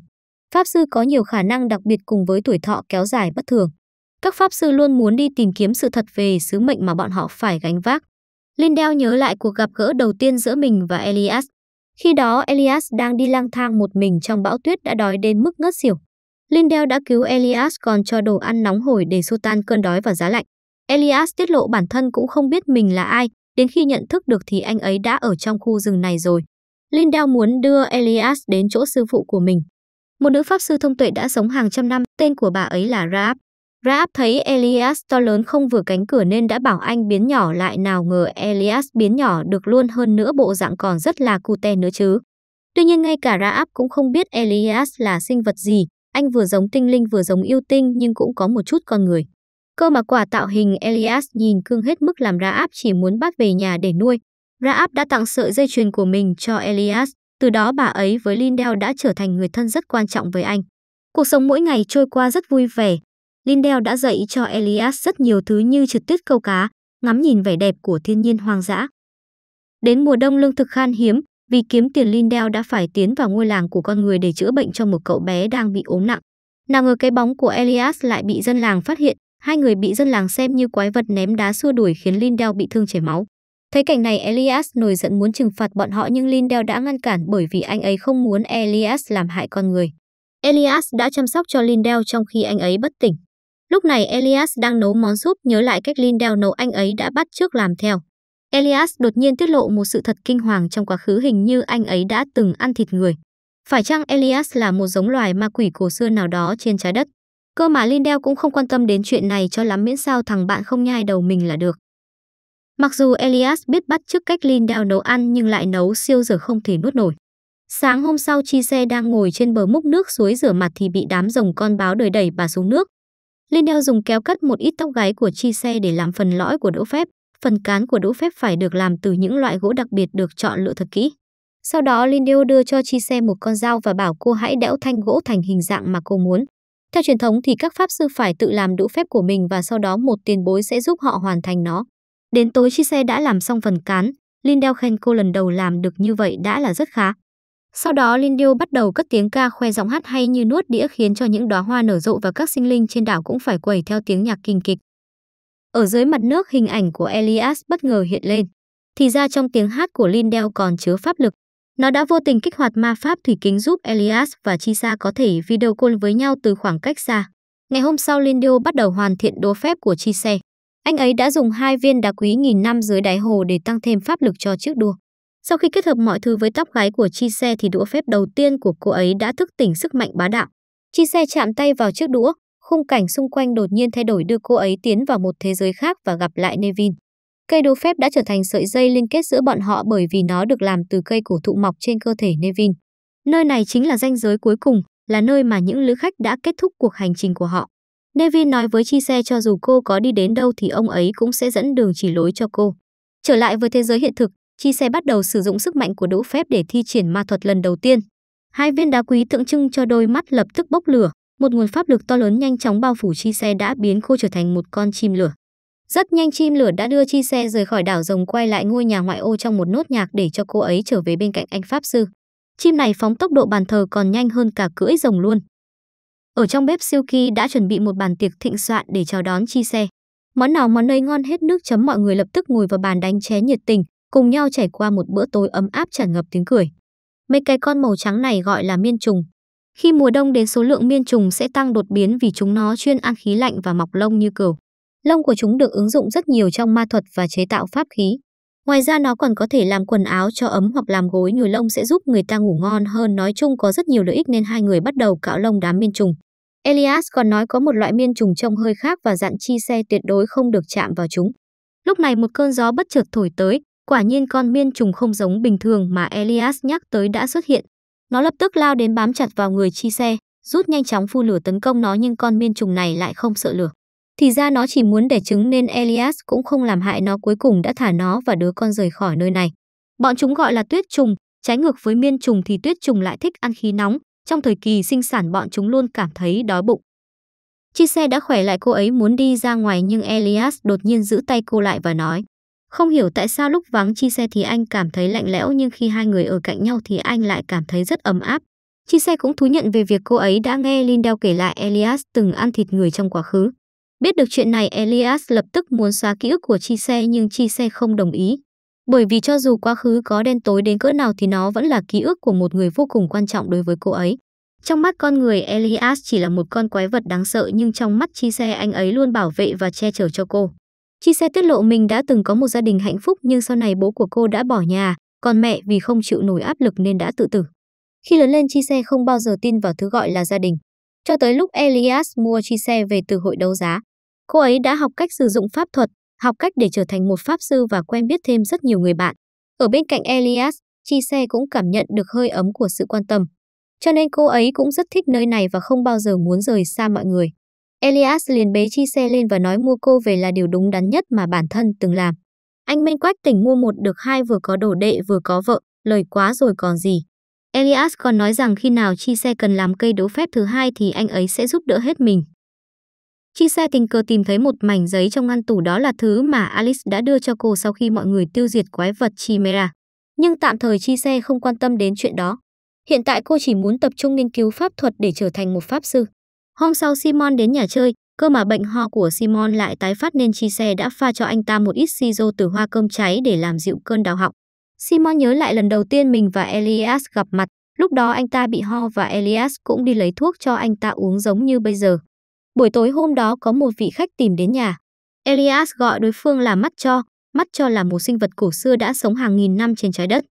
Pháp sư có nhiều khả năng đặc biệt cùng với tuổi thọ kéo dài bất thường. Các pháp sư luôn muốn đi tìm kiếm sự thật về sứ mệnh mà bọn họ phải gánh vác. Lindell nhớ lại cuộc gặp gỡ đầu tiên giữa mình và Elias. Khi đó Elias đang đi lang thang một mình trong bão tuyết đã đói đến mức ngất xỉu. Lindell đã cứu Elias còn cho đồ ăn nóng hổi để xua tan cơn đói và giá lạnh. Elias tiết lộ bản thân cũng không biết mình là ai, đến khi nhận thức được thì anh ấy đã ở trong khu rừng này rồi. Lindell muốn đưa Elias đến chỗ sư phụ của mình. Một nữ pháp sư thông tuệ đã sống hàng trăm năm, tên của bà ấy là Raab. Raab thấy Elias to lớn không vừa cánh cửa nên đã bảo anh biến nhỏ lại nào ngờ Elias biến nhỏ được luôn hơn nữa bộ dạng còn rất là cute nữa chứ. Tuy nhiên ngay cả Raab cũng không biết Elias là sinh vật gì, anh vừa giống tinh linh vừa giống yêu tinh nhưng cũng có một chút con người. Cơ mà quả tạo hình Elias nhìn cương hết mức làm Raab chỉ muốn bắt về nhà để nuôi. Raab đã tặng sợi dây chuyền của mình cho Elias, từ đó bà ấy với Lindell đã trở thành người thân rất quan trọng với anh. Cuộc sống mỗi ngày trôi qua rất vui vẻ, Lindell đã dạy cho Elias rất nhiều thứ như trượt tuyết câu cá, ngắm nhìn vẻ đẹp của thiên nhiên hoang dã. Đến mùa đông lương thực khan hiếm, vì kiếm tiền Lindell đã phải tiến vào ngôi làng của con người để chữa bệnh cho một cậu bé đang bị ốm nặng. Nào ngờ cái bóng của Elias lại bị dân làng phát hiện, hai người bị dân làng xem như quái vật ném đá xua đuổi khiến Lindell bị thương chảy máu. Thấy cảnh này Elias nổi giận muốn trừng phạt bọn họ nhưng Lindell đã ngăn cản bởi vì anh ấy không muốn Elias làm hại con người. Elias đã chăm sóc cho Lindell trong khi anh ấy bất tỉnh. Lúc này Elias đang nấu món súp nhớ lại cách Lindell nấu anh ấy đã bắt trước làm theo. Elias đột nhiên tiết lộ một sự thật kinh hoàng trong quá khứ hình như anh ấy đã từng ăn thịt người. Phải chăng Elias là một giống loài ma quỷ cổ xưa nào đó trên trái đất? Cơ mà Lindell cũng không quan tâm đến chuyện này cho lắm miễn sao thằng bạn không nhai đầu mình là được. Mặc dù Elias biết bắt trước cách Lindell nấu ăn nhưng lại nấu siêu dở không thể nuốt nổi. Sáng hôm sau Chi Xe đang ngồi trên bờ múc nước suối rửa mặt thì bị đám rồng con báo đời đẩy bà xuống nước, Lindell dùng kéo cắt một ít tóc gáy của chi xe để làm phần lõi của đỗ phép. Phần cán của đỗ phép phải được làm từ những loại gỗ đặc biệt được chọn lựa thật kỹ. Sau đó Lindell đưa cho chi xe một con dao và bảo cô hãy đẽo thanh gỗ thành hình dạng mà cô muốn. Theo truyền thống thì các pháp sư phải tự làm đỗ phép của mình và sau đó một tiền bối sẽ giúp họ hoàn thành nó. Đến tối chi xe đã làm xong phần cán, Lindell khen cô lần đầu làm được như vậy đã là rất khá. Sau đó Linh bắt đầu cất tiếng ca khoe giọng hát hay như nuốt đĩa khiến cho những đóa hoa nở rộ và các sinh linh trên đảo cũng phải quẩy theo tiếng nhạc kinh kịch. Ở dưới mặt nước hình ảnh của Elias bất ngờ hiện lên. Thì ra trong tiếng hát của Lindell còn chứa pháp lực. Nó đã vô tình kích hoạt ma pháp thủy kính giúp Elias và Chisa có thể video call với nhau từ khoảng cách xa. Ngày hôm sau Lindell bắt đầu hoàn thiện đố phép của Chise. Anh ấy đã dùng hai viên đá quý nghìn năm dưới đáy hồ để tăng thêm pháp lực cho chiếc đua. Sau khi kết hợp mọi thứ với tóc gáy của Chi Xe thì đũa phép đầu tiên của cô ấy đã thức tỉnh sức mạnh bá đạo. Chi Xe chạm tay vào chiếc đũa, khung cảnh xung quanh đột nhiên thay đổi đưa cô ấy tiến vào một thế giới khác và gặp lại Nevin. Cây đũa phép đã trở thành sợi dây liên kết giữa bọn họ bởi vì nó được làm từ cây cổ thụ mọc trên cơ thể Nevin. Nơi này chính là ranh giới cuối cùng, là nơi mà những lữ khách đã kết thúc cuộc hành trình của họ. Nevin nói với Chi Xe cho dù cô có đi đến đâu thì ông ấy cũng sẽ dẫn đường chỉ lối cho cô. Trở lại với thế giới hiện thực, Chi xe bắt đầu sử dụng sức mạnh của đỗ phép để thi triển ma thuật lần đầu tiên. Hai viên đá quý tượng trưng cho đôi mắt lập tức bốc lửa, một nguồn pháp lực to lớn nhanh chóng bao phủ chi xe đã biến cô trở thành một con chim lửa. Rất nhanh chim lửa đã đưa chi xe rời khỏi đảo rồng quay lại ngôi nhà ngoại ô trong một nốt nhạc để cho cô ấy trở về bên cạnh anh Pháp Sư. Chim này phóng tốc độ bàn thờ còn nhanh hơn cả cưỡi rồng luôn. Ở trong bếp siêu kỳ đã chuẩn bị một bàn tiệc thịnh soạn để chào đón chi xe. Món nào món nơi ngon hết nước chấm mọi người lập tức ngồi vào bàn đánh chén nhiệt tình, cùng nhau trải qua một bữa tối ấm áp tràn ngập tiếng cười. Mấy cái con màu trắng này gọi là miên trùng. Khi mùa đông đến số lượng miên trùng sẽ tăng đột biến vì chúng nó chuyên ăn khí lạnh và mọc lông như cừu. Lông của chúng được ứng dụng rất nhiều trong ma thuật và chế tạo pháp khí. Ngoài ra nó còn có thể làm quần áo cho ấm hoặc làm gối nhồi lông sẽ giúp người ta ngủ ngon hơn. Nói chung có rất nhiều lợi ích nên hai người bắt đầu cạo lông đám miên trùng. Elias còn nói có một loại miên trùng trông hơi khác và dặn chi xe tuyệt đối không được chạm vào chúng. Lúc này một cơn gió bất chợt thổi tới, Quả nhiên con biên trùng không giống bình thường mà Elias nhắc tới đã xuất hiện. Nó lập tức lao đến bám chặt vào người chi xe, rút nhanh chóng phun lửa tấn công nó nhưng con biên trùng này lại không sợ lửa. Thì ra nó chỉ muốn đẻ trứng nên Elias cũng không làm hại nó cuối cùng đã thả nó và đứa con rời khỏi nơi này. Bọn chúng gọi là tuyết trùng, trái ngược với miên trùng thì tuyết trùng lại thích ăn khí nóng, trong thời kỳ sinh sản bọn chúng luôn cảm thấy đói bụng. Chi xe đã khỏe lại cô ấy muốn đi ra ngoài nhưng Elias đột nhiên giữ tay cô lại và nói không hiểu tại sao lúc vắng Chi Xe thì anh cảm thấy lạnh lẽo nhưng khi hai người ở cạnh nhau thì anh lại cảm thấy rất ấm áp. Chi Xe cũng thú nhận về việc cô ấy đã nghe Lindell kể lại Elias từng ăn thịt người trong quá khứ. Biết được chuyện này Elias lập tức muốn xóa ký ức của Chi Xe nhưng Chi Xe không đồng ý. Bởi vì cho dù quá khứ có đen tối đến cỡ nào thì nó vẫn là ký ức của một người vô cùng quan trọng đối với cô ấy. Trong mắt con người Elias chỉ là một con quái vật đáng sợ nhưng trong mắt Chi Xe anh ấy luôn bảo vệ và che chở cho cô. Chi xe tiết lộ mình đã từng có một gia đình hạnh phúc nhưng sau này bố của cô đã bỏ nhà, còn mẹ vì không chịu nổi áp lực nên đã tự tử. Khi lớn lên Chi xe không bao giờ tin vào thứ gọi là gia đình. Cho tới lúc Elias mua Chi xe về từ hội đấu giá, cô ấy đã học cách sử dụng pháp thuật, học cách để trở thành một pháp sư và quen biết thêm rất nhiều người bạn. Ở bên cạnh Elias, Chi xe cũng cảm nhận được hơi ấm của sự quan tâm. Cho nên cô ấy cũng rất thích nơi này và không bao giờ muốn rời xa mọi người. Elias liền bế chi xe lên và nói mua cô về là điều đúng đắn nhất mà bản thân từng làm. Anh Minh Quách tỉnh mua một được hai vừa có đồ đệ vừa có vợ, lời quá rồi còn gì. Elias còn nói rằng khi nào chi xe cần làm cây đấu phép thứ hai thì anh ấy sẽ giúp đỡ hết mình. Chi xe tình cờ tìm thấy một mảnh giấy trong ngăn tủ đó là thứ mà Alice đã đưa cho cô sau khi mọi người tiêu diệt quái vật Chimera. Nhưng tạm thời chi xe không quan tâm đến chuyện đó. Hiện tại cô chỉ muốn tập trung nghiên cứu pháp thuật để trở thành một pháp sư. Hôm sau Simon đến nhà chơi, cơ mà bệnh ho của Simon lại tái phát nên Chi Chise đã pha cho anh ta một ít siro từ hoa cơm cháy để làm dịu cơn đau họng. Simon nhớ lại lần đầu tiên mình và Elias gặp mặt, lúc đó anh ta bị ho và Elias cũng đi lấy thuốc cho anh ta uống giống như bây giờ. Buổi tối hôm đó có một vị khách tìm đến nhà. Elias gọi đối phương là mắt cho, mắt cho là một sinh vật cổ xưa đã sống hàng nghìn năm trên trái đất.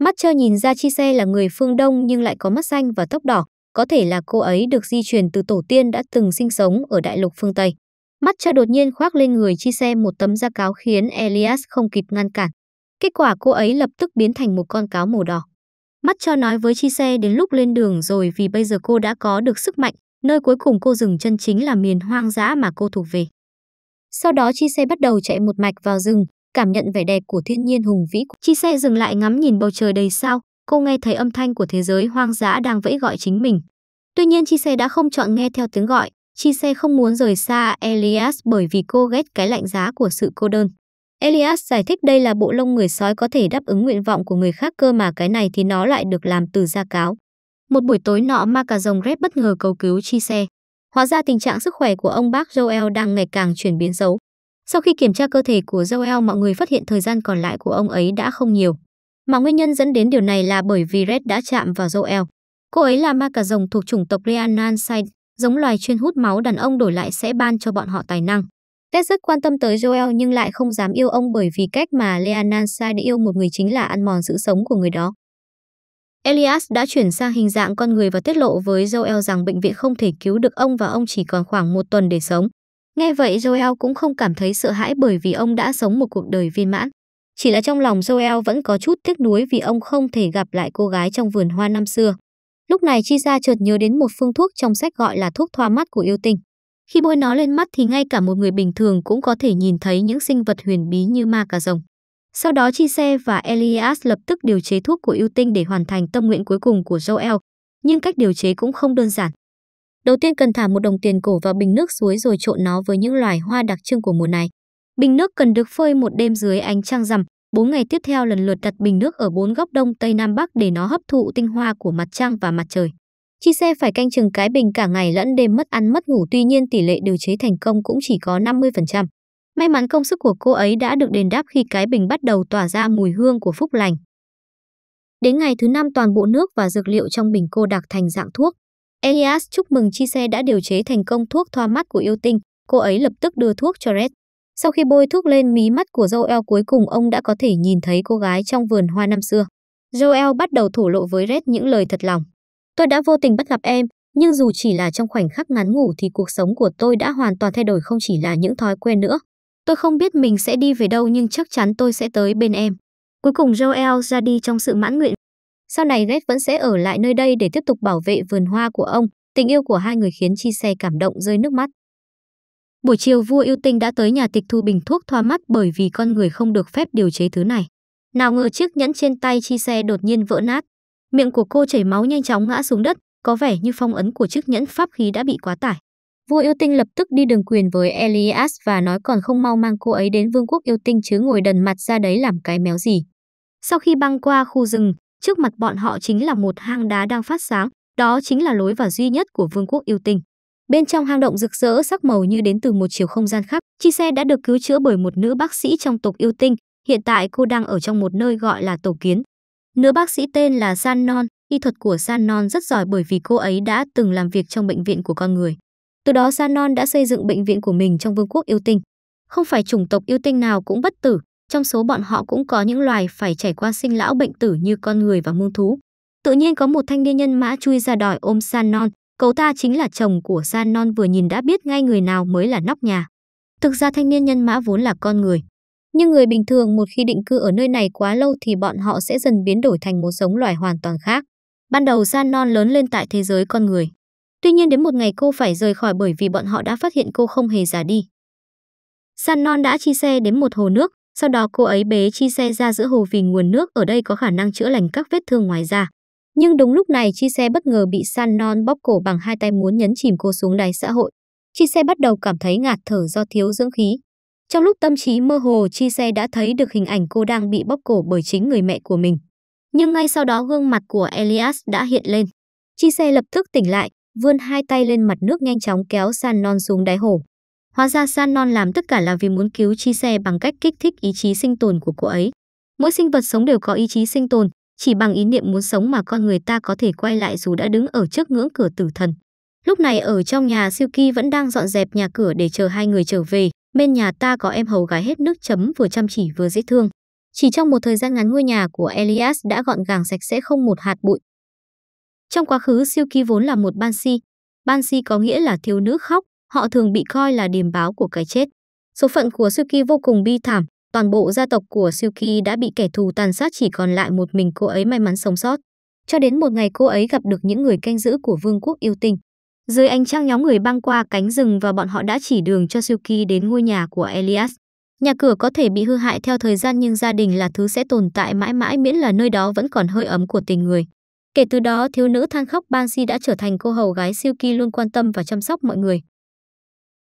Mắt cho nhìn ra Chi Chise là người phương Đông nhưng lại có mắt xanh và tóc đỏ, có thể là cô ấy được di truyền từ tổ tiên đã từng sinh sống ở đại lục phương Tây. Mắt cha đột nhiên khoác lên người chi xe một tấm da cáo khiến Elias không kịp ngăn cản. Kết quả cô ấy lập tức biến thành một con cáo màu đỏ. Mắt cho nói với chi xe đến lúc lên đường rồi vì bây giờ cô đã có được sức mạnh, nơi cuối cùng cô dừng chân chính là miền hoang dã mà cô thuộc về. Sau đó chi xe bắt đầu chạy một mạch vào rừng, cảm nhận vẻ đẹp của thiên nhiên hùng vĩ. Chi xe dừng lại ngắm nhìn bầu trời đầy sao, cô nghe thấy âm thanh của thế giới hoang dã đang vẫy gọi chính mình. Tuy nhiên Chi Xe đã không chọn nghe theo tiếng gọi, Chi Xe không muốn rời xa Elias bởi vì cô ghét cái lạnh giá của sự cô đơn. Elias giải thích đây là bộ lông người sói có thể đáp ứng nguyện vọng của người khác cơ mà cái này thì nó lại được làm từ da cáo. Một buổi tối nọ ma cà rồng Red bất ngờ cầu cứu Chi Xe. Hóa ra tình trạng sức khỏe của ông bác Joel đang ngày càng chuyển biến xấu. Sau khi kiểm tra cơ thể của Joel mọi người phát hiện thời gian còn lại của ông ấy đã không nhiều. Mà nguyên nhân dẫn đến điều này là bởi vì Red đã chạm vào Joel. Cô ấy là ma cà rồng thuộc chủng tộc rhiannon giống loài chuyên hút máu đàn ông đổi lại sẽ ban cho bọn họ tài năng. Ted rất quan tâm tới Joel nhưng lại không dám yêu ông bởi vì cách mà Leonansa yêu một người chính là ăn mòn sự sống của người đó. Elias đã chuyển sang hình dạng con người và tiết lộ với Joel rằng bệnh viện không thể cứu được ông và ông chỉ còn khoảng một tuần để sống. Nghe vậy Joel cũng không cảm thấy sợ hãi bởi vì ông đã sống một cuộc đời viên mãn. Chỉ là trong lòng Joel vẫn có chút tiếc nuối vì ông không thể gặp lại cô gái trong vườn hoa năm xưa. Lúc này Chi Gia chợt nhớ đến một phương thuốc trong sách gọi là thuốc thoa mắt của yêu tinh. Khi bôi nó lên mắt thì ngay cả một người bình thường cũng có thể nhìn thấy những sinh vật huyền bí như ma cà rồng. Sau đó Chise và Elias lập tức điều chế thuốc của yêu tinh để hoàn thành tâm nguyện cuối cùng của Joel, nhưng cách điều chế cũng không đơn giản. Đầu tiên cần thả một đồng tiền cổ vào bình nước suối rồi trộn nó với những loài hoa đặc trưng của mùa này. Bình nước cần được phơi một đêm dưới ánh trăng rằm, 4 ngày tiếp theo lần lượt đặt bình nước ở bốn góc đông tây nam bắc để nó hấp thụ tinh hoa của mặt trăng và mặt trời. Chi xe phải canh chừng cái bình cả ngày lẫn đêm mất ăn mất ngủ tuy nhiên tỷ lệ điều chế thành công cũng chỉ có 50%. May mắn công sức của cô ấy đã được đền đáp khi cái bình bắt đầu tỏa ra mùi hương của phúc lành. Đến ngày thứ năm toàn bộ nước và dược liệu trong bình cô đặc thành dạng thuốc. Elias chúc mừng Chi xe đã điều chế thành công thuốc thoa mắt của yêu tinh, cô ấy lập tức đưa thuốc cho Red. Sau khi bôi thuốc lên mí mắt của Joel cuối cùng ông đã có thể nhìn thấy cô gái trong vườn hoa năm xưa. Joel bắt đầu thổ lộ với Red những lời thật lòng. Tôi đã vô tình bắt gặp em, nhưng dù chỉ là trong khoảnh khắc ngắn ngủ thì cuộc sống của tôi đã hoàn toàn thay đổi không chỉ là những thói quen nữa. Tôi không biết mình sẽ đi về đâu nhưng chắc chắn tôi sẽ tới bên em. Cuối cùng Joel ra đi trong sự mãn nguyện. Sau này Red vẫn sẽ ở lại nơi đây để tiếp tục bảo vệ vườn hoa của ông. Tình yêu của hai người khiến Chi xe cảm động rơi nước mắt. Buổi chiều vua yêu tinh đã tới nhà tịch thu bình thuốc thoa mắt bởi vì con người không được phép điều chế thứ này. Nào ngờ chiếc nhẫn trên tay chi xe đột nhiên vỡ nát. Miệng của cô chảy máu nhanh chóng ngã xuống đất, có vẻ như phong ấn của chiếc nhẫn pháp khí đã bị quá tải. Vua yêu tinh lập tức đi đường quyền với Elias và nói còn không mau mang cô ấy đến vương quốc yêu tinh chứ ngồi đần mặt ra đấy làm cái méo gì. Sau khi băng qua khu rừng, trước mặt bọn họ chính là một hang đá đang phát sáng, đó chính là lối vào duy nhất của vương quốc yêu tinh. Bên trong hang động rực rỡ sắc màu như đến từ một chiều không gian khác, Chi Xe đã được cứu chữa bởi một nữ bác sĩ trong tộc yêu tinh, hiện tại cô đang ở trong một nơi gọi là tổ kiến. Nữ bác sĩ tên là San Non, y thuật của San Non rất giỏi bởi vì cô ấy đã từng làm việc trong bệnh viện của con người. Từ đó San Non đã xây dựng bệnh viện của mình trong vương quốc yêu tinh. Không phải chủng tộc yêu tinh nào cũng bất tử, trong số bọn họ cũng có những loài phải trải qua sinh lão bệnh tử như con người và muông thú. Tự nhiên có một thanh niên nhân mã chui ra đòi ôm San Non, Cậu ta chính là chồng của San Non vừa nhìn đã biết ngay người nào mới là nóc nhà. Thực ra thanh niên nhân mã vốn là con người. Nhưng người bình thường một khi định cư ở nơi này quá lâu thì bọn họ sẽ dần biến đổi thành một giống loài hoàn toàn khác. Ban đầu San Non lớn lên tại thế giới con người. Tuy nhiên đến một ngày cô phải rời khỏi bởi vì bọn họ đã phát hiện cô không hề già đi. San Non đã chi xe đến một hồ nước, sau đó cô ấy bế chi xe ra giữa hồ vì nguồn nước ở đây có khả năng chữa lành các vết thương ngoài da. Nhưng đúng lúc này chi xe bất ngờ bị San Non bóp cổ bằng hai tay muốn nhấn chìm cô xuống đáy xã hội. Chi xe bắt đầu cảm thấy ngạt thở do thiếu dưỡng khí. Trong lúc tâm trí mơ hồ chi xe đã thấy được hình ảnh cô đang bị bóp cổ bởi chính người mẹ của mình. Nhưng ngay sau đó gương mặt của Elias đã hiện lên. Chi xe lập tức tỉnh lại, vươn hai tay lên mặt nước nhanh chóng kéo San Non xuống đáy hồ. Hóa ra San Non làm tất cả là vì muốn cứu Chi Xe bằng cách kích thích ý chí sinh tồn của cô ấy. Mỗi sinh vật sống đều có ý chí sinh tồn, chỉ bằng ý niệm muốn sống mà con người ta có thể quay lại dù đã đứng ở trước ngưỡng cửa tử thần. Lúc này ở trong nhà siêu Ki vẫn đang dọn dẹp nhà cửa để chờ hai người trở về, bên nhà ta có em hầu gái hết nước chấm vừa chăm chỉ vừa dễ thương. Chỉ trong một thời gian ngắn ngôi nhà của Elias đã gọn gàng sạch sẽ không một hạt bụi. Trong quá khứ siêu Ki vốn là một Banshee. Banshee có nghĩa là thiếu nữ khóc, họ thường bị coi là điềm báo của cái chết. Số phận của siêu Ki vô cùng bi thảm, Toàn bộ gia tộc của Suki đã bị kẻ thù tàn sát chỉ còn lại một mình cô ấy may mắn sống sót. Cho đến một ngày cô ấy gặp được những người canh giữ của vương quốc yêu tinh. Dưới ánh trăng nhóm người băng qua cánh rừng và bọn họ đã chỉ đường cho Suki đến ngôi nhà của Elias. Nhà cửa có thể bị hư hại theo thời gian nhưng gia đình là thứ sẽ tồn tại mãi mãi miễn là nơi đó vẫn còn hơi ấm của tình người. Kể từ đó, thiếu nữ than khóc Bansi đã trở thành cô hầu gái Suki luôn quan tâm và chăm sóc mọi người.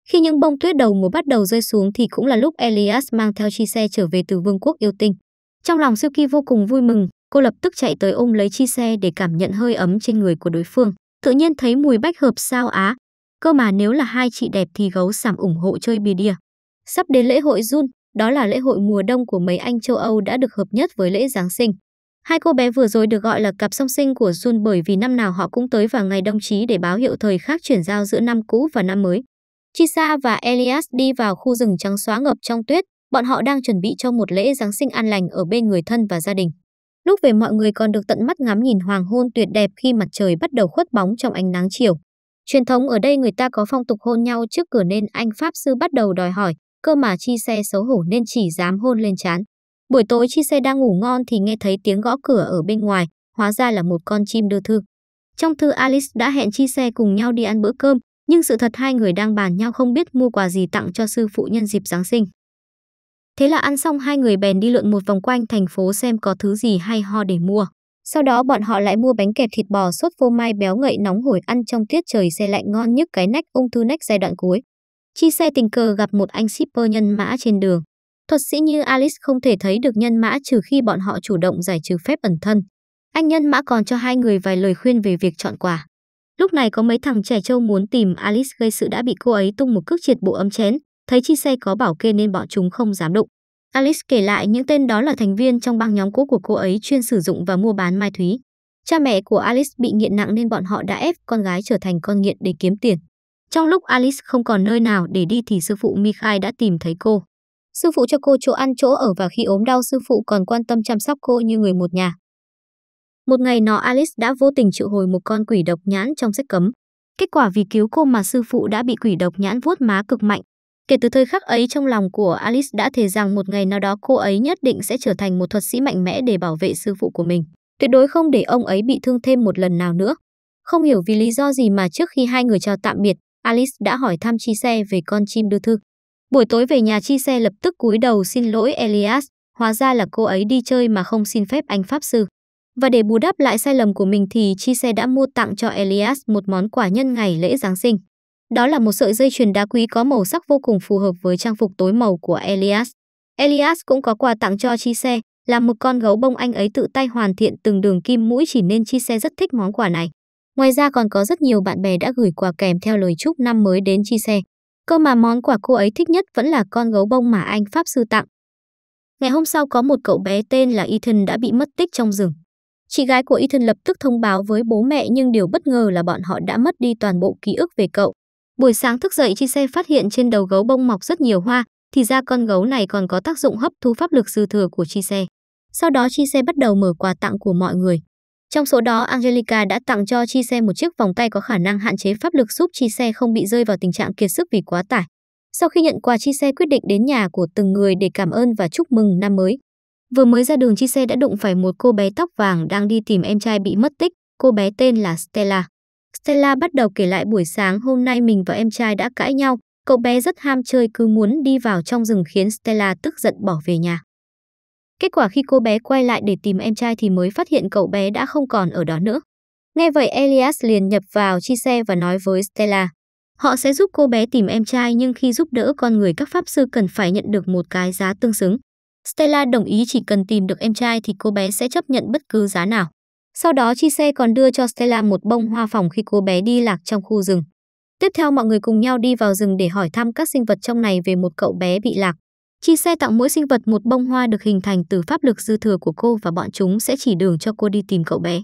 Khi những bông tuyết đầu mùa bắt đầu rơi xuống thì cũng là lúc Elias mang theo chi xe trở về từ vương quốc yêu tinh. Trong lòng siêu kỳ vô cùng vui mừng, cô lập tức chạy tới ôm lấy chi xe để cảm nhận hơi ấm trên người của đối phương. Tự nhiên thấy mùi bách hợp sao á. Cơ mà nếu là hai chị đẹp thì gấu sảm ủng hộ chơi bì đìa. Sắp đến lễ hội Jun, đó là lễ hội mùa đông của mấy anh châu Âu đã được hợp nhất với lễ Giáng sinh. Hai cô bé vừa rồi được gọi là cặp song sinh của Jun bởi vì năm nào họ cũng tới vào ngày đông chí để báo hiệu thời khắc chuyển giao giữa năm cũ và năm mới. Chisa và Elias đi vào khu rừng trắng xóa ngập trong tuyết, bọn họ đang chuẩn bị cho một lễ Giáng sinh an lành ở bên người thân và gia đình. Lúc về mọi người còn được tận mắt ngắm nhìn hoàng hôn tuyệt đẹp khi mặt trời bắt đầu khuất bóng trong ánh nắng chiều. Truyền thống ở đây người ta có phong tục hôn nhau trước cửa nên anh Pháp Sư bắt đầu đòi hỏi, cơ mà chi xe xấu hổ nên chỉ dám hôn lên chán. Buổi tối chi xe đang ngủ ngon thì nghe thấy tiếng gõ cửa ở bên ngoài, hóa ra là một con chim đưa thư. Trong thư Alice đã hẹn chi xe cùng nhau đi ăn bữa cơm, nhưng sự thật hai người đang bàn nhau không biết mua quà gì tặng cho sư phụ nhân dịp Giáng sinh. Thế là ăn xong hai người bèn đi lượn một vòng quanh thành phố xem có thứ gì hay ho để mua. Sau đó bọn họ lại mua bánh kẹp thịt bò sốt phô mai béo ngậy nóng hổi ăn trong tiết trời xe lạnh ngon nhất cái nách ung thư nách giai đoạn cuối. Chi xe tình cờ gặp một anh shipper nhân mã trên đường. Thuật sĩ như Alice không thể thấy được nhân mã trừ khi bọn họ chủ động giải trừ phép ẩn thân. Anh nhân mã còn cho hai người vài lời khuyên về việc chọn quà. Lúc này có mấy thằng trẻ trâu muốn tìm Alice gây sự đã bị cô ấy tung một cước triệt bộ ấm chén, thấy chi xe có bảo kê nên bọn chúng không dám đụng. Alice kể lại những tên đó là thành viên trong băng nhóm cũ của cô ấy chuyên sử dụng và mua bán mai thúy Cha mẹ của Alice bị nghiện nặng nên bọn họ đã ép con gái trở thành con nghiện để kiếm tiền. Trong lúc Alice không còn nơi nào để đi thì sư phụ Mikhail đã tìm thấy cô. Sư phụ cho cô chỗ ăn chỗ ở và khi ốm đau sư phụ còn quan tâm chăm sóc cô như người một nhà. Một ngày nọ Alice đã vô tình triệu hồi một con quỷ độc nhãn trong sách cấm. Kết quả vì cứu cô mà sư phụ đã bị quỷ độc nhãn vuốt má cực mạnh. Kể từ thời khắc ấy trong lòng của Alice đã thề rằng một ngày nào đó cô ấy nhất định sẽ trở thành một thuật sĩ mạnh mẽ để bảo vệ sư phụ của mình. Tuyệt đối không để ông ấy bị thương thêm một lần nào nữa. Không hiểu vì lý do gì mà trước khi hai người chào tạm biệt, Alice đã hỏi thăm Chi Xe về con chim đưa thư. Buổi tối về nhà Chi Xe lập tức cúi đầu xin lỗi Elias, hóa ra là cô ấy đi chơi mà không xin phép anh Pháp Sư. Và để bù đắp lại sai lầm của mình thì Chi Chise đã mua tặng cho Elias một món quà nhân ngày lễ Giáng sinh. Đó là một sợi dây chuyền đá quý có màu sắc vô cùng phù hợp với trang phục tối màu của Elias. Elias cũng có quà tặng cho Chi Chise, là một con gấu bông anh ấy tự tay hoàn thiện từng đường kim mũi chỉ nên Chi Chise rất thích món quà này. Ngoài ra còn có rất nhiều bạn bè đã gửi quà kèm theo lời chúc năm mới đến Chi Chise. Cơ mà món quà cô ấy thích nhất vẫn là con gấu bông mà anh Pháp sư tặng. Ngày hôm sau có một cậu bé tên là Ethan đã bị mất tích trong rừng. Chị gái của Ethan lập tức thông báo với bố mẹ nhưng điều bất ngờ là bọn họ đã mất đi toàn bộ ký ức về cậu. Buổi sáng thức dậy Chi Xe phát hiện trên đầu gấu bông mọc rất nhiều hoa, thì ra con gấu này còn có tác dụng hấp thu pháp lực dư thừa của Chi Xe. Sau đó Chi Xe bắt đầu mở quà tặng của mọi người. Trong số đó, Angelica đã tặng cho Chi Xe một chiếc vòng tay có khả năng hạn chế pháp lực giúp Chi Xe không bị rơi vào tình trạng kiệt sức vì quá tải. Sau khi nhận quà, Chi Xe quyết định đến nhà của từng người để cảm ơn và chúc mừng năm mới. Vừa mới ra đường xe đã đụng phải một cô bé tóc vàng đang đi tìm em trai bị mất tích, cô bé tên là Stella. Stella bắt đầu kể lại buổi sáng hôm nay mình và em trai đã cãi nhau, cậu bé rất ham chơi cứ muốn đi vào trong rừng khiến Stella tức giận bỏ về nhà. Kết quả khi cô bé quay lại để tìm em trai thì mới phát hiện cậu bé đã không còn ở đó nữa. Nghe vậy Elias liền nhập vào chia xe và nói với Stella. Họ sẽ giúp cô bé tìm em trai nhưng khi giúp đỡ con người các pháp sư cần phải nhận được một cái giá tương xứng. Stella đồng ý chỉ cần tìm được em trai thì cô bé sẽ chấp nhận bất cứ giá nào. Sau đó Chi Chise còn đưa cho Stella một bông hoa phòng khi cô bé đi lạc trong khu rừng. Tiếp theo mọi người cùng nhau đi vào rừng để hỏi thăm các sinh vật trong này về một cậu bé bị lạc. Chi Chise tặng mỗi sinh vật một bông hoa được hình thành từ pháp lực dư thừa của cô và bọn chúng sẽ chỉ đường cho cô đi tìm cậu bé.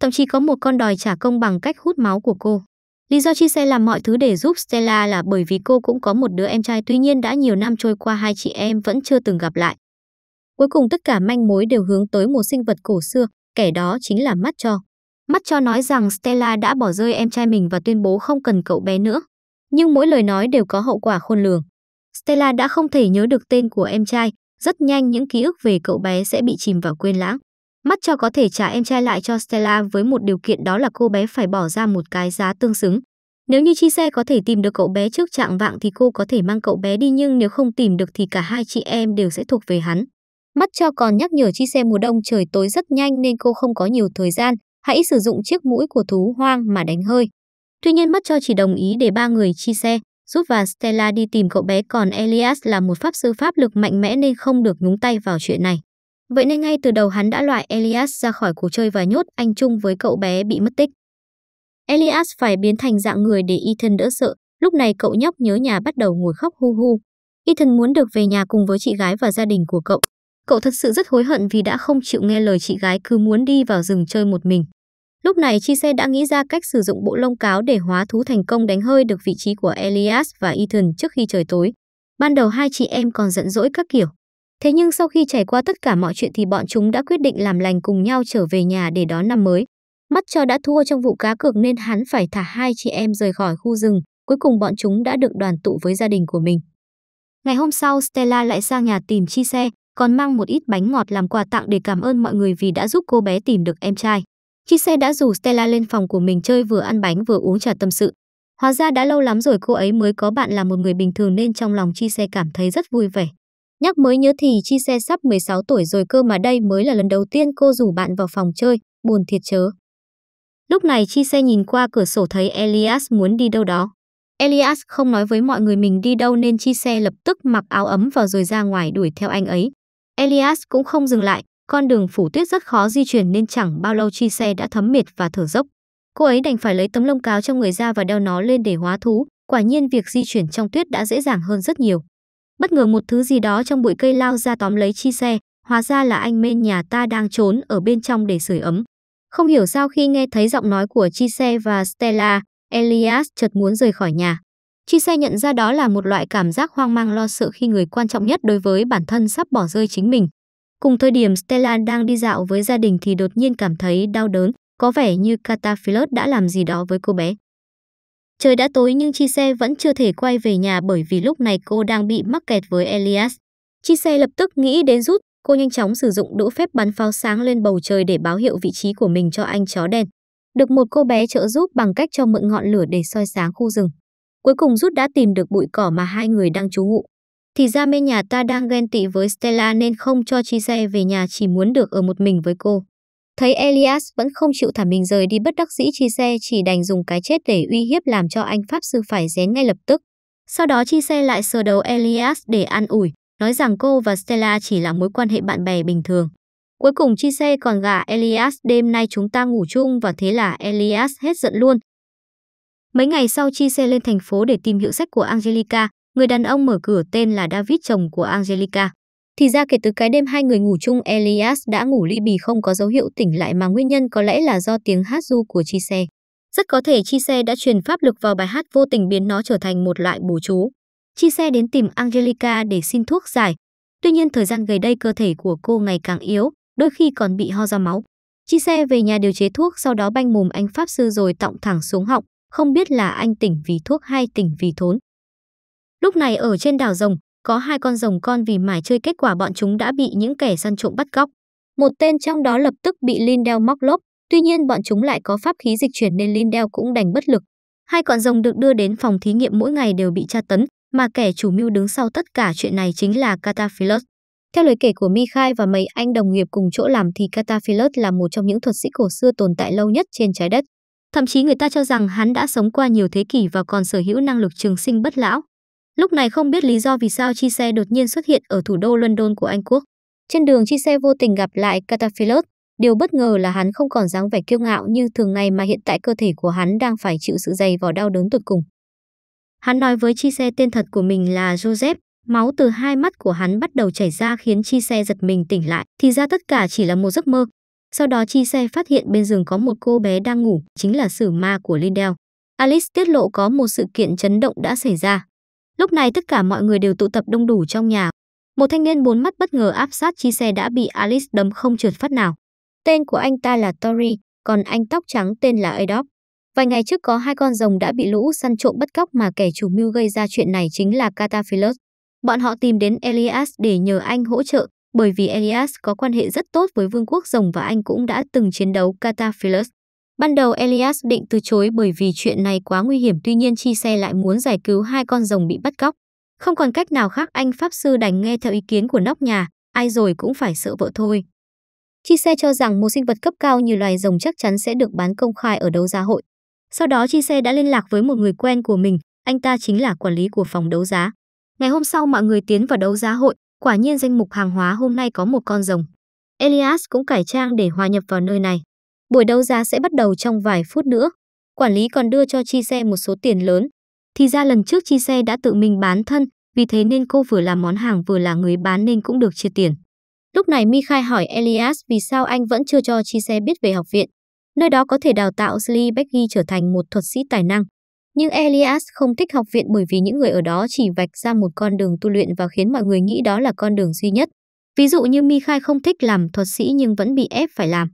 Thậm chí có một con đòi trả công bằng cách hút máu của cô. Lý do Chi Chise làm mọi thứ để giúp Stella là bởi vì cô cũng có một đứa em trai tuy nhiên đã nhiều năm trôi qua hai chị em vẫn chưa từng gặp lại. Cuối cùng tất cả manh mối đều hướng tới một sinh vật cổ xưa, kẻ đó chính là Mắt Cho. Mắt Cho nói rằng Stella đã bỏ rơi em trai mình và tuyên bố không cần cậu bé nữa. Nhưng mỗi lời nói đều có hậu quả khôn lường. Stella đã không thể nhớ được tên của em trai, rất nhanh những ký ức về cậu bé sẽ bị chìm vào quên lãng. Mắt cho có thể trả em trai lại cho Stella với một điều kiện đó là cô bé phải bỏ ra một cái giá tương xứng. Nếu như Chi Xe có thể tìm được cậu bé trước trạng vạng thì cô có thể mang cậu bé đi nhưng nếu không tìm được thì cả hai chị em đều sẽ thuộc về hắn. Mắt cho còn nhắc nhở chi xe mùa đông trời tối rất nhanh nên cô không có nhiều thời gian, hãy sử dụng chiếc mũi của thú hoang mà đánh hơi. Tuy nhiên mắt cho chỉ đồng ý để ba người chi xe, giúp và Stella đi tìm cậu bé còn Elias là một pháp sư pháp lực mạnh mẽ nên không được nhúng tay vào chuyện này. Vậy nên ngay từ đầu hắn đã loại Elias ra khỏi cuộc chơi và nhốt anh chung với cậu bé bị mất tích. Elias phải biến thành dạng người để Ethan đỡ sợ, lúc này cậu nhóc nhớ nhà bắt đầu ngồi khóc hu hu. Ethan muốn được về nhà cùng với chị gái và gia đình của cậu, Cậu thật sự rất hối hận vì đã không chịu nghe lời chị gái cứ muốn đi vào rừng chơi một mình. Lúc này Chi Xe đã nghĩ ra cách sử dụng bộ lông cáo để hóa thú thành công đánh hơi được vị trí của Elias và Ethan trước khi trời tối. Ban đầu hai chị em còn giận dỗi các kiểu. Thế nhưng sau khi trải qua tất cả mọi chuyện thì bọn chúng đã quyết định làm lành cùng nhau trở về nhà để đón năm mới. Mắt cho đã thua trong vụ cá cược nên hắn phải thả hai chị em rời khỏi khu rừng. Cuối cùng bọn chúng đã được đoàn tụ với gia đình của mình. Ngày hôm sau Stella lại sang nhà tìm Chi Xe, còn mang một ít bánh ngọt làm quà tặng để cảm ơn mọi người vì đã giúp cô bé tìm được em trai. Chi xe đã rủ Stella lên phòng của mình chơi vừa ăn bánh vừa uống trà tâm sự. Hóa ra đã lâu lắm rồi cô ấy mới có bạn là một người bình thường nên trong lòng Chi Xe cảm thấy rất vui vẻ. Nhắc mới nhớ thì Chi Xe sắp 16 tuổi rồi cơ mà đây mới là lần đầu tiên cô rủ bạn vào phòng chơi, buồn thiệt chớ. Lúc này Chi Xe nhìn qua cửa sổ thấy Elias muốn đi đâu đó. Elias không nói với mọi người mình đi đâu nên Chi Xe lập tức mặc áo ấm vào rồi ra ngoài đuổi theo anh ấy. Elias cũng không dừng lại, con đường phủ tuyết rất khó di chuyển nên chẳng bao lâu chi xe đã thấm mệt và thở dốc. Cô ấy đành phải lấy tấm lông cáo trong người ra và đeo nó lên để hóa thú, quả nhiên việc di chuyển trong tuyết đã dễ dàng hơn rất nhiều. Bất ngờ một thứ gì đó trong bụi cây lao ra tóm lấy chi xe, hóa ra là anh mên nhà ta đang trốn ở bên trong để sưởi ấm. Không hiểu sao khi nghe thấy giọng nói của Chi Xe và Stella, Elias chợt muốn rời khỏi nhà. Chi xe nhận ra đó là một loại cảm giác hoang mang lo sợ khi người quan trọng nhất đối với bản thân sắp bỏ rơi chính mình. Cùng thời điểm Stella đang đi dạo với gia đình thì đột nhiên cảm thấy đau đớn, có vẻ như Cataphilut đã làm gì đó với cô bé. Trời đã tối nhưng Chi xe vẫn chưa thể quay về nhà bởi vì lúc này cô đang bị mắc kẹt với Elias. Chi xe lập tức nghĩ đến rút, cô nhanh chóng sử dụng đũa phép bắn pháo sáng lên bầu trời để báo hiệu vị trí của mình cho anh chó đen. Được một cô bé trợ giúp bằng cách cho mượn ngọn lửa để soi sáng khu rừng. Cuối cùng rút đã tìm được bụi cỏ mà hai người đang trú ngụ. Thì ra mê nhà ta đang ghen tị với Stella nên không cho chi xe về nhà chỉ muốn được ở một mình với cô. Thấy Elias vẫn không chịu thả mình rời đi bất đắc dĩ chi xe chỉ đành dùng cái chết để uy hiếp làm cho anh Pháp Sư phải rén ngay lập tức. Sau đó chi xe lại sờ đầu Elias để an ủi, nói rằng cô và Stella chỉ là mối quan hệ bạn bè bình thường. Cuối cùng chi xe còn gả Elias đêm nay chúng ta ngủ chung và thế là Elias hết giận luôn, Mấy ngày sau Chi xe lên thành phố để tìm hiệu sách của Angelica, người đàn ông mở cửa tên là David chồng của Angelica. Thì ra kể từ cái đêm hai người ngủ chung Elias đã ngủ ly bì không có dấu hiệu tỉnh lại mà nguyên nhân có lẽ là do tiếng hát du của Chi xe. Rất có thể Chi xe đã truyền pháp lực vào bài hát vô tình biến nó trở thành một loại bùa chú. Chi xe đến tìm Angelica để xin thuốc giải. Tuy nhiên thời gian gần đây cơ thể của cô ngày càng yếu, đôi khi còn bị ho ra máu. Chi xe về nhà điều chế thuốc sau đó banh mồm anh Pháp Sư rồi tọng thẳng xuống họng, không biết là anh tỉnh vì thuốc hay tỉnh vì thốn. Lúc này ở trên đảo rồng, có hai con rồng con vì mải chơi kết quả bọn chúng đã bị những kẻ săn trộm bắt cóc. Một tên trong đó lập tức bị Lindell móc lốp, tuy nhiên bọn chúng lại có pháp khí dịch chuyển nên Lindell cũng đành bất lực. Hai con rồng được đưa đến phòng thí nghiệm mỗi ngày đều bị tra tấn, mà kẻ chủ mưu đứng sau tất cả chuyện này chính là Cataphilus. Theo lời kể của Mikhai và mấy anh đồng nghiệp cùng chỗ làm thì Cataphilus là một trong những thuật sĩ cổ xưa tồn tại lâu nhất trên trái đất. Thậm chí người ta cho rằng hắn đã sống qua nhiều thế kỷ và còn sở hữu năng lực trường sinh bất lão. Lúc này không biết lý do vì sao chi xe đột nhiên xuất hiện ở thủ đô London của Anh Quốc. Trên đường chi xe vô tình gặp lại Cataphilus, điều bất ngờ là hắn không còn dáng vẻ kiêu ngạo như thường ngày mà hiện tại cơ thể của hắn đang phải chịu sự dày vò đau đớn tột cùng. Hắn nói với chi xe tên thật của mình là Joseph, máu từ hai mắt của hắn bắt đầu chảy ra khiến chi xe giật mình tỉnh lại, thì ra tất cả chỉ là một giấc mơ, sau đó Chi xe phát hiện bên giường có một cô bé đang ngủ, chính là sử ma của Lindell. Alice tiết lộ có một sự kiện chấn động đã xảy ra. Lúc này tất cả mọi người đều tụ tập đông đủ trong nhà. Một thanh niên bốn mắt bất ngờ áp sát Chi xe đã bị Alice đấm không trượt phát nào. Tên của anh ta là Tori, còn anh tóc trắng tên là Adolf. Vài ngày trước có hai con rồng đã bị lũ săn trộm bắt cóc mà kẻ chủ mưu gây ra chuyện này chính là Cataphilus. Bọn họ tìm đến Elias để nhờ anh hỗ trợ, bởi vì Elias có quan hệ rất tốt với vương quốc rồng và anh cũng đã từng chiến đấu Cataphilus. Ban đầu Elias định từ chối bởi vì chuyện này quá nguy hiểm tuy nhiên Chi Xe lại muốn giải cứu hai con rồng bị bắt cóc. Không còn cách nào khác anh Pháp Sư đành nghe theo ý kiến của nóc nhà, ai rồi cũng phải sợ vợ thôi. Chi Xe cho rằng một sinh vật cấp cao như loài rồng chắc chắn sẽ được bán công khai ở đấu giá hội. Sau đó Chi Xe đã liên lạc với một người quen của mình, anh ta chính là quản lý của phòng đấu giá. Ngày hôm sau mọi người tiến vào đấu giá hội, Quả nhiên danh mục hàng hóa hôm nay có một con rồng. Elias cũng cải trang để hòa nhập vào nơi này. Buổi đấu giá sẽ bắt đầu trong vài phút nữa. Quản lý còn đưa cho Chi Xe một số tiền lớn. Thì ra lần trước Chi Xe đã tự mình bán thân, vì thế nên cô vừa là món hàng vừa là người bán nên cũng được chia tiền. Lúc này Mi Khai hỏi Elias vì sao anh vẫn chưa cho Chi Xe biết về học viện. Nơi đó có thể đào tạo Slee Becky trở thành một thuật sĩ tài năng. Nhưng Elias không thích học viện bởi vì những người ở đó chỉ vạch ra một con đường tu luyện và khiến mọi người nghĩ đó là con đường duy nhất. Ví dụ như Mikhai không thích làm thuật sĩ nhưng vẫn bị ép phải làm.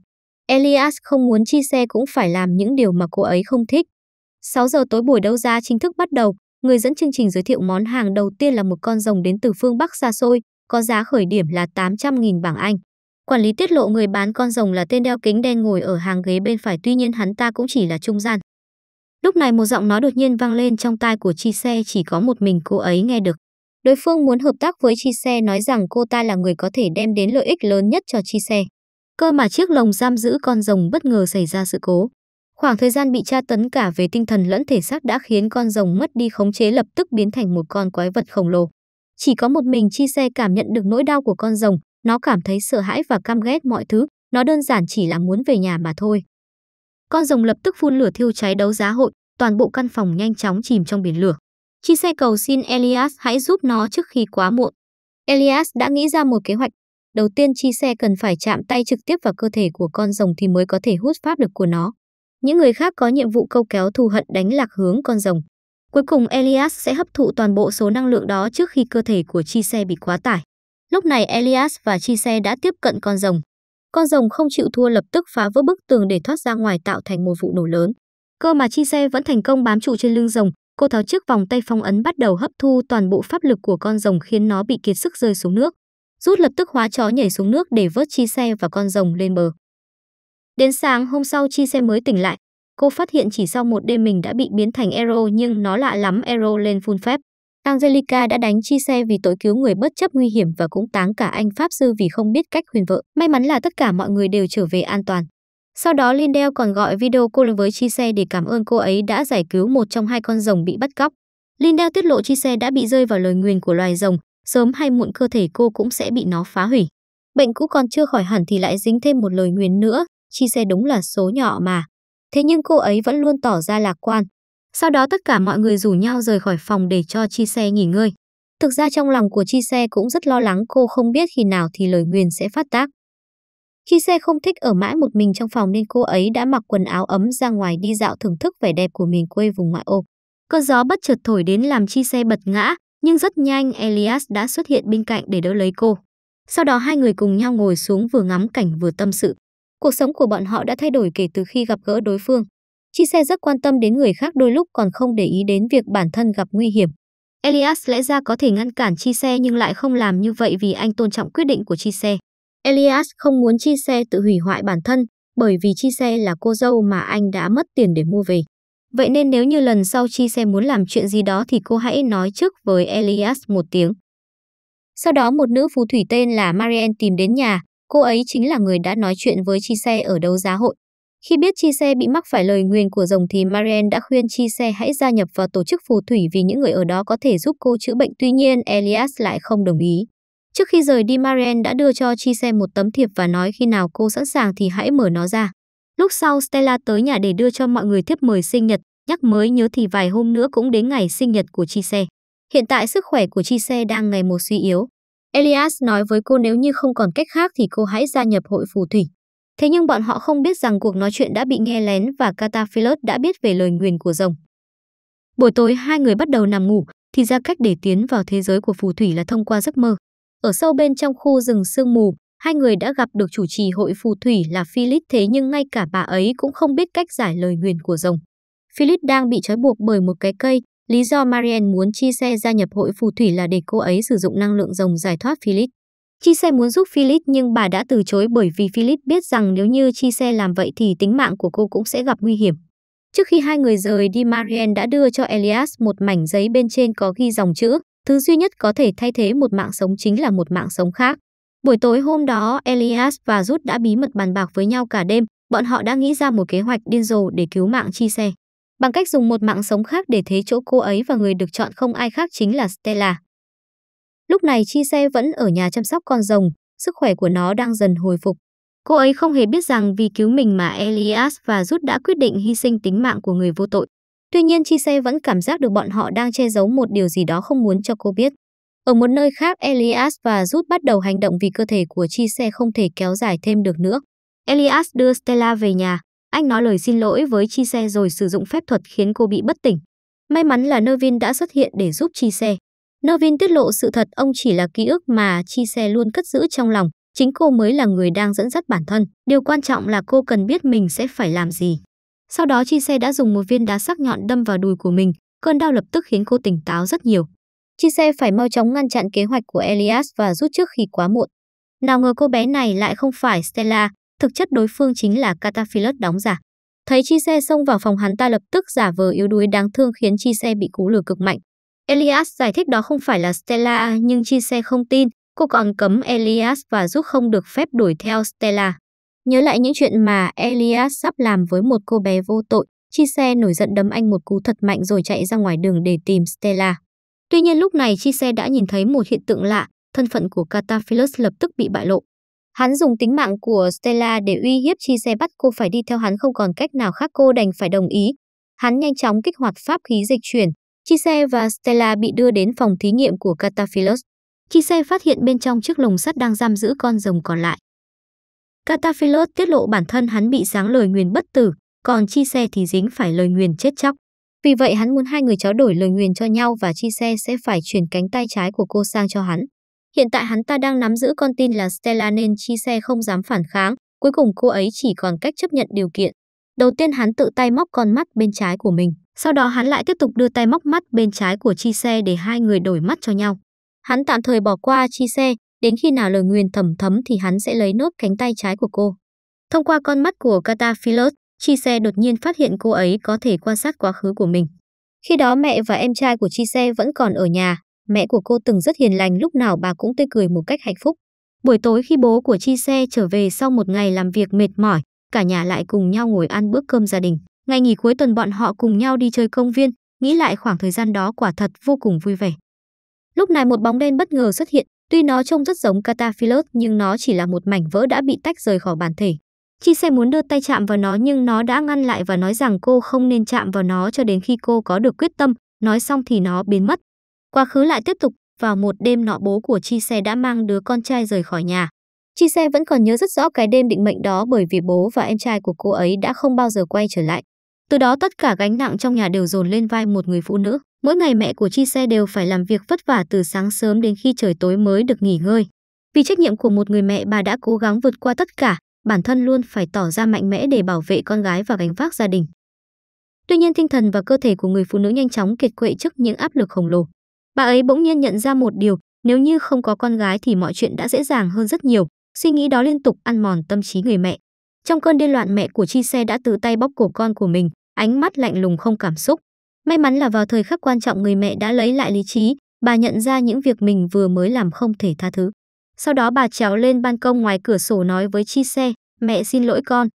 Elias không muốn chi xe cũng phải làm những điều mà cô ấy không thích. 6 giờ tối buổi đấu giá chính thức bắt đầu, người dẫn chương trình giới thiệu món hàng đầu tiên là một con rồng đến từ phương Bắc xa xôi, có giá khởi điểm là 800.000 bảng Anh. Quản lý tiết lộ người bán con rồng là tên đeo kính đen ngồi ở hàng ghế bên phải tuy nhiên hắn ta cũng chỉ là trung gian. Lúc này một giọng nói đột nhiên vang lên trong tai của Chi Xe chỉ có một mình cô ấy nghe được. Đối phương muốn hợp tác với Chi Xe nói rằng cô ta là người có thể đem đến lợi ích lớn nhất cho Chi Xe. Cơ mà chiếc lồng giam giữ con rồng bất ngờ xảy ra sự cố. Khoảng thời gian bị tra tấn cả về tinh thần lẫn thể xác đã khiến con rồng mất đi khống chế lập tức biến thành một con quái vật khổng lồ. Chỉ có một mình Chi Xe cảm nhận được nỗi đau của con rồng, nó cảm thấy sợ hãi và căm ghét mọi thứ, nó đơn giản chỉ là muốn về nhà mà thôi. Con rồng lập tức phun lửa thiêu cháy đấu giá hội, toàn bộ căn phòng nhanh chóng chìm trong biển lửa. Chi xe cầu xin Elias hãy giúp nó trước khi quá muộn. Elias đã nghĩ ra một kế hoạch. Đầu tiên chi xe cần phải chạm tay trực tiếp vào cơ thể của con rồng thì mới có thể hút pháp lực của nó. Những người khác có nhiệm vụ câu kéo thù hận đánh lạc hướng con rồng. Cuối cùng Elias sẽ hấp thụ toàn bộ số năng lượng đó trước khi cơ thể của chi xe bị quá tải. Lúc này Elias và chi xe đã tiếp cận con rồng. Con rồng không chịu thua lập tức phá vỡ bức tường để thoát ra ngoài tạo thành một vụ nổ lớn. Cơ mà chi xe vẫn thành công bám trụ trên lưng rồng, cô tháo chiếc vòng tay phong ấn bắt đầu hấp thu toàn bộ pháp lực của con rồng khiến nó bị kiệt sức rơi xuống nước. Rút lập tức hóa chó nhảy xuống nước để vớt chi xe và con rồng lên bờ. Đến sáng hôm sau chi xe mới tỉnh lại, cô phát hiện chỉ sau một đêm mình đã bị biến thành Aero nhưng nó lạ lắm Aero lên phun phép. Angelica đã đánh chi xe vì tối cứu người bất chấp nguy hiểm và cũng táng cả anh Pháp Sư vì không biết cách khuyên vợ. May mắn là tất cả mọi người đều trở về an toàn. Sau đó Lindell còn gọi video cô với chi xe để cảm ơn cô ấy đã giải cứu một trong hai con rồng bị bắt cóc. Lindell tiết lộ chi xe đã bị rơi vào lời nguyền của loài rồng, sớm hay muộn cơ thể cô cũng sẽ bị nó phá hủy. Bệnh cũ còn chưa khỏi hẳn thì lại dính thêm một lời nguyền nữa, chi xe đúng là số nhỏ mà. Thế nhưng cô ấy vẫn luôn tỏ ra lạc quan, sau đó tất cả mọi người rủ nhau rời khỏi phòng để cho Chi Xe nghỉ ngơi. Thực ra trong lòng của Chi Xe cũng rất lo lắng cô không biết khi nào thì lời nguyền sẽ phát tác. Chi Xe không thích ở mãi một mình trong phòng nên cô ấy đã mặc quần áo ấm ra ngoài đi dạo thưởng thức vẻ đẹp của miền quê vùng ngoại ô. Cơn gió bất chợt thổi đến làm Chi Xe bật ngã, nhưng rất nhanh Elias đã xuất hiện bên cạnh để đỡ lấy cô. Sau đó hai người cùng nhau ngồi xuống vừa ngắm cảnh vừa tâm sự. Cuộc sống của bọn họ đã thay đổi kể từ khi gặp gỡ đối phương. Chiếc xe rất quan tâm đến người khác đôi lúc còn không để ý đến việc bản thân gặp nguy hiểm. Elias lẽ ra có thể ngăn cản chi xe nhưng lại không làm như vậy vì anh tôn trọng quyết định của chi xe. Elias không muốn chi xe tự hủy hoại bản thân bởi vì chi xe là cô dâu mà anh đã mất tiền để mua về. Vậy nên nếu như lần sau chi xe muốn làm chuyện gì đó thì cô hãy nói trước với Elias một tiếng. Sau đó một nữ phù thủy tên là Marianne tìm đến nhà, cô ấy chính là người đã nói chuyện với chi xe ở đấu giá hội. Khi biết Chi Xe bị mắc phải lời nguyền của rồng thì Marian đã khuyên Chi Xe hãy gia nhập vào tổ chức phù thủy vì những người ở đó có thể giúp cô chữa bệnh tuy nhiên Elias lại không đồng ý. Trước khi rời đi Marian đã đưa cho Chi Xe một tấm thiệp và nói khi nào cô sẵn sàng thì hãy mở nó ra. Lúc sau Stella tới nhà để đưa cho mọi người thiếp mời sinh nhật, nhắc mới nhớ thì vài hôm nữa cũng đến ngày sinh nhật của Chi Xe. Hiện tại sức khỏe của Chi Xe đang ngày một suy yếu. Elias nói với cô nếu như không còn cách khác thì cô hãy gia nhập hội phù thủy. Thế nhưng bọn họ không biết rằng cuộc nói chuyện đã bị nghe lén và Cataphilus đã biết về lời nguyền của rồng. Buổi tối hai người bắt đầu nằm ngủ, thì ra cách để tiến vào thế giới của phù thủy là thông qua giấc mơ. Ở sâu bên trong khu rừng sương mù, hai người đã gặp được chủ trì hội phù thủy là Philip thế nhưng ngay cả bà ấy cũng không biết cách giải lời nguyền của rồng. Philip đang bị trói buộc bởi một cái cây, lý do Marianne muốn chia xe gia nhập hội phù thủy là để cô ấy sử dụng năng lượng rồng giải thoát Philip. Chi xe muốn giúp Philip nhưng bà đã từ chối bởi vì Philip biết rằng nếu như Chi xe làm vậy thì tính mạng của cô cũng sẽ gặp nguy hiểm. Trước khi hai người rời đi Marian đã đưa cho Elias một mảnh giấy bên trên có ghi dòng chữ, thứ duy nhất có thể thay thế một mạng sống chính là một mạng sống khác. Buổi tối hôm đó, Elias và Ruth đã bí mật bàn bạc với nhau cả đêm, bọn họ đã nghĩ ra một kế hoạch điên rồ để cứu mạng Chi xe. Bằng cách dùng một mạng sống khác để thế chỗ cô ấy và người được chọn không ai khác chính là Stella. Lúc này Chi Xe vẫn ở nhà chăm sóc con rồng, sức khỏe của nó đang dần hồi phục. Cô ấy không hề biết rằng vì cứu mình mà Elias và Rút đã quyết định hy sinh tính mạng của người vô tội. Tuy nhiên Chi Xe vẫn cảm giác được bọn họ đang che giấu một điều gì đó không muốn cho cô biết. Ở một nơi khác, Elias và Rút bắt đầu hành động vì cơ thể của Chi Xe không thể kéo dài thêm được nữa. Elias đưa Stella về nhà. Anh nói lời xin lỗi với Chi Xe rồi sử dụng phép thuật khiến cô bị bất tỉnh. May mắn là Nervin đã xuất hiện để giúp Chi Xe. Nervin tiết lộ sự thật ông chỉ là ký ức mà Chi Xe luôn cất giữ trong lòng, chính cô mới là người đang dẫn dắt bản thân. Điều quan trọng là cô cần biết mình sẽ phải làm gì. Sau đó Chi Xe đã dùng một viên đá sắc nhọn đâm vào đùi của mình, cơn đau lập tức khiến cô tỉnh táo rất nhiều. Chi Xe phải mau chóng ngăn chặn kế hoạch của Elias và rút trước khi quá muộn. Nào ngờ cô bé này lại không phải Stella, thực chất đối phương chính là Cataphilus đóng giả. Thấy Chi Xe xông vào phòng hắn ta lập tức giả vờ yếu đuối đáng thương khiến Chi Xe bị cú lừa cực mạnh, Elias giải thích đó không phải là Stella nhưng Chi xe không tin, cô còn cấm Elias và giúp không được phép đuổi theo Stella. Nhớ lại những chuyện mà Elias sắp làm với một cô bé vô tội, Chi Chise nổi giận đấm anh một cú thật mạnh rồi chạy ra ngoài đường để tìm Stella. Tuy nhiên lúc này Chi Chise đã nhìn thấy một hiện tượng lạ, thân phận của Cataphilus lập tức bị bại lộ. Hắn dùng tính mạng của Stella để uy hiếp Chi Chise bắt cô phải đi theo hắn không còn cách nào khác cô đành phải đồng ý. Hắn nhanh chóng kích hoạt pháp khí dịch chuyển, Chise và Stella bị đưa đến phòng thí nghiệm của Cataphilos. Chise phát hiện bên trong chiếc lồng sắt đang giam giữ con rồng còn lại. Cataphilos tiết lộ bản thân hắn bị giáng lời nguyền bất tử, còn Chise thì dính phải lời nguyền chết chóc. Vì vậy hắn muốn hai người chó đổi lời nguyền cho nhau và Chise sẽ phải chuyển cánh tay trái của cô sang cho hắn. Hiện tại hắn ta đang nắm giữ con tin là Stella nên Chise không dám phản kháng, cuối cùng cô ấy chỉ còn cách chấp nhận điều kiện. Đầu tiên hắn tự tay móc con mắt bên trái của mình. Sau đó hắn lại tiếp tục đưa tay móc mắt bên trái của chi xe để hai người đổi mắt cho nhau. Hắn tạm thời bỏ qua chi xe, đến khi nào lời nguyền thầm thấm thì hắn sẽ lấy nốt cánh tay trái của cô. Thông qua con mắt của Cataphilus, chi xe đột nhiên phát hiện cô ấy có thể quan sát quá khứ của mình. Khi đó mẹ và em trai của chi xe vẫn còn ở nhà, mẹ của cô từng rất hiền lành lúc nào bà cũng tươi cười một cách hạnh phúc. Buổi tối khi bố của Chi Xe trở về sau một ngày làm việc mệt mỏi, cả nhà lại cùng nhau ngồi ăn bữa cơm gia đình. Ngày nghỉ cuối tuần bọn họ cùng nhau đi chơi công viên, nghĩ lại khoảng thời gian đó quả thật vô cùng vui vẻ. Lúc này một bóng đen bất ngờ xuất hiện, tuy nó trông rất giống Cataphilos nhưng nó chỉ là một mảnh vỡ đã bị tách rời khỏi bản thể. Chi xe muốn đưa tay chạm vào nó nhưng nó đã ngăn lại và nói rằng cô không nên chạm vào nó cho đến khi cô có được quyết tâm, nói xong thì nó biến mất. Quá khứ lại tiếp tục, vào một đêm nọ bố của Chi xe đã mang đứa con trai rời khỏi nhà. Chi xe vẫn còn nhớ rất rõ cái đêm định mệnh đó bởi vì bố và em trai của cô ấy đã không bao giờ quay trở lại. Từ đó tất cả gánh nặng trong nhà đều dồn lên vai một người phụ nữ. Mỗi ngày mẹ của Chi Xe đều phải làm việc vất vả từ sáng sớm đến khi trời tối mới được nghỉ ngơi. Vì trách nhiệm của một người mẹ bà đã cố gắng vượt qua tất cả, bản thân luôn phải tỏ ra mạnh mẽ để bảo vệ con gái và gánh vác gia đình. Tuy nhiên tinh thần và cơ thể của người phụ nữ nhanh chóng kiệt quệ trước những áp lực khổng lồ. Bà ấy bỗng nhiên nhận ra một điều, nếu như không có con gái thì mọi chuyện đã dễ dàng hơn rất nhiều. Suy nghĩ đó liên tục ăn mòn tâm trí người mẹ. Trong cơn điên loạn mẹ của Chi Xe đã từ tay bóc cổ con của mình, ánh mắt lạnh lùng không cảm xúc. May mắn là vào thời khắc quan trọng người mẹ đã lấy lại lý trí, bà nhận ra những việc mình vừa mới làm không thể tha thứ. Sau đó bà trèo lên ban công ngoài cửa sổ nói với Chi Xe, mẹ xin lỗi con.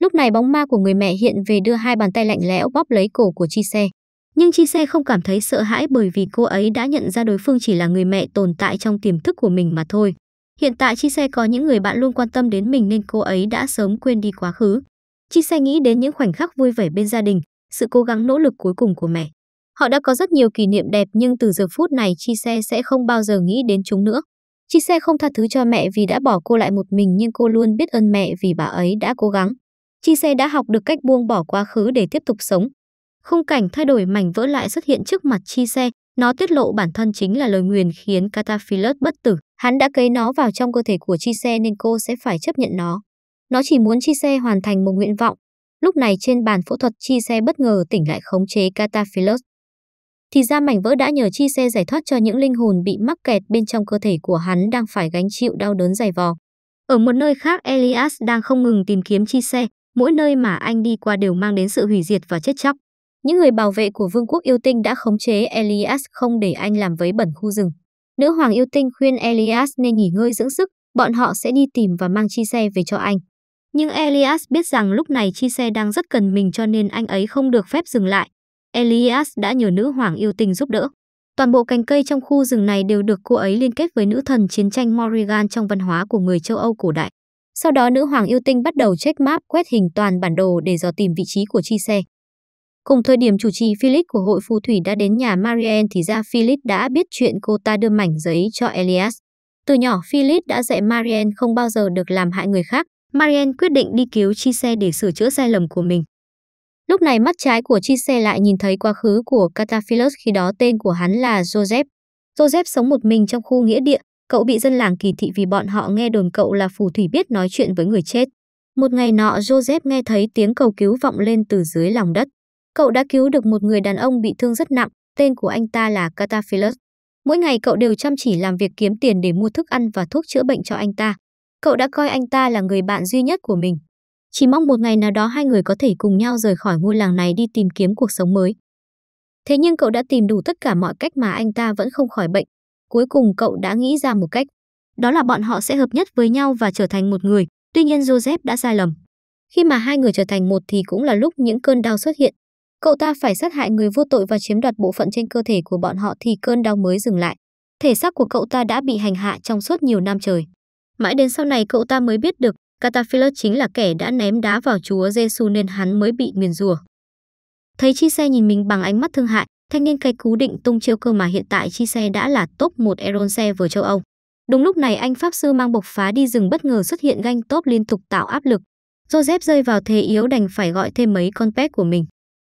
Lúc này bóng ma của người mẹ hiện về đưa hai bàn tay lạnh lẽo bóp lấy cổ của Chi Xe. Nhưng Chi Xe không cảm thấy sợ hãi bởi vì cô ấy đã nhận ra đối phương chỉ là người mẹ tồn tại trong tiềm thức của mình mà thôi. Hiện tại Chi Xe có những người bạn luôn quan tâm đến mình nên cô ấy đã sớm quên đi quá khứ. Chi Xe nghĩ đến những khoảnh khắc vui vẻ bên gia đình, sự cố gắng nỗ lực cuối cùng của mẹ. Họ đã có rất nhiều kỷ niệm đẹp nhưng từ giờ phút này Chi Xe sẽ không bao giờ nghĩ đến chúng nữa. Chi Xe không tha thứ cho mẹ vì đã bỏ cô lại một mình nhưng cô luôn biết ơn mẹ vì bà ấy đã cố gắng. Chi Xe đã học được cách buông bỏ quá khứ để tiếp tục sống. Khung cảnh thay đổi mảnh vỡ lại xuất hiện trước mặt Chi Xe, nó tiết lộ bản thân chính là lời nguyền khiến Cataphilus bất tử. Hắn đã cấy nó vào trong cơ thể của Chi Chise nên cô sẽ phải chấp nhận nó. Nó chỉ muốn Chi Chise hoàn thành một nguyện vọng. Lúc này trên bàn phẫu thuật Chi Chise bất ngờ tỉnh lại khống chế Cataphilus. Thì ra mảnh vỡ đã nhờ Chi Chise giải thoát cho những linh hồn bị mắc kẹt bên trong cơ thể của hắn đang phải gánh chịu đau đớn dày vò. Ở một nơi khác Elias đang không ngừng tìm kiếm Chi Chise, mỗi nơi mà anh đi qua đều mang đến sự hủy diệt và chết chóc. Những người bảo vệ của vương quốc yêu tinh đã khống chế Elias không để anh làm vấy bẩn khu rừng. Nữ hoàng yêu tinh khuyên Elias nên nghỉ ngơi dưỡng sức, bọn họ sẽ đi tìm và mang chi xe về cho anh. Nhưng Elias biết rằng lúc này chi xe đang rất cần mình cho nên anh ấy không được phép dừng lại. Elias đã nhờ nữ hoàng yêu tinh giúp đỡ. Toàn bộ cành cây trong khu rừng này đều được cô ấy liên kết với nữ thần chiến tranh Morrigan trong văn hóa của người châu Âu cổ đại. Sau đó nữ hoàng yêu tinh bắt đầu check map quét hình toàn bản đồ để dò tìm vị trí của chi xe. Cùng thời điểm chủ trì Philip của hội phù thủy đã đến nhà Marianne thì ra Philip đã biết chuyện cô ta đưa mảnh giấy cho Elias. Từ nhỏ Philip đã dạy Marianne không bao giờ được làm hại người khác. Marianne quyết định đi cứu chi xe để sửa chữa sai lầm của mình. Lúc này mắt trái của chi xe lại nhìn thấy quá khứ của Cataphilus khi đó tên của hắn là Joseph. Joseph sống một mình trong khu nghĩa địa, cậu bị dân làng kỳ thị vì bọn họ nghe đồn cậu là phù thủy biết nói chuyện với người chết. Một ngày nọ Joseph nghe thấy tiếng cầu cứu vọng lên từ dưới lòng đất. Cậu đã cứu được một người đàn ông bị thương rất nặng, tên của anh ta là Cataphilus. Mỗi ngày cậu đều chăm chỉ làm việc kiếm tiền để mua thức ăn và thuốc chữa bệnh cho anh ta. Cậu đã coi anh ta là người bạn duy nhất của mình. Chỉ mong một ngày nào đó hai người có thể cùng nhau rời khỏi ngôi làng này đi tìm kiếm cuộc sống mới. Thế nhưng cậu đã tìm đủ tất cả mọi cách mà anh ta vẫn không khỏi bệnh. Cuối cùng cậu đã nghĩ ra một cách. Đó là bọn họ sẽ hợp nhất với nhau và trở thành một người. Tuy nhiên Joseph đã sai lầm. Khi mà hai người trở thành một thì cũng là lúc những cơn đau xuất hiện, Cậu ta phải sát hại người vô tội và chiếm đoạt bộ phận trên cơ thể của bọn họ thì cơn đau mới dừng lại. Thể xác của cậu ta đã bị hành hạ trong suốt nhiều năm trời. Mãi đến sau này cậu ta mới biết được Caterpillar chính là kẻ đã ném đá vào Chúa Giêsu nên hắn mới bị nguyền rủa. Thấy Chi Xe nhìn mình bằng ánh mắt thương hại, thanh niên cay cú định tung chiêu cơ mà hiện tại Chi Xe đã là top 1 Aeron xe vừa châu Âu. Đúng lúc này anh Pháp Sư mang bộc phá đi rừng bất ngờ xuất hiện ganh top liên tục tạo áp lực. Joseph rơi vào thế yếu đành phải gọi thêm mấy con pet của mình.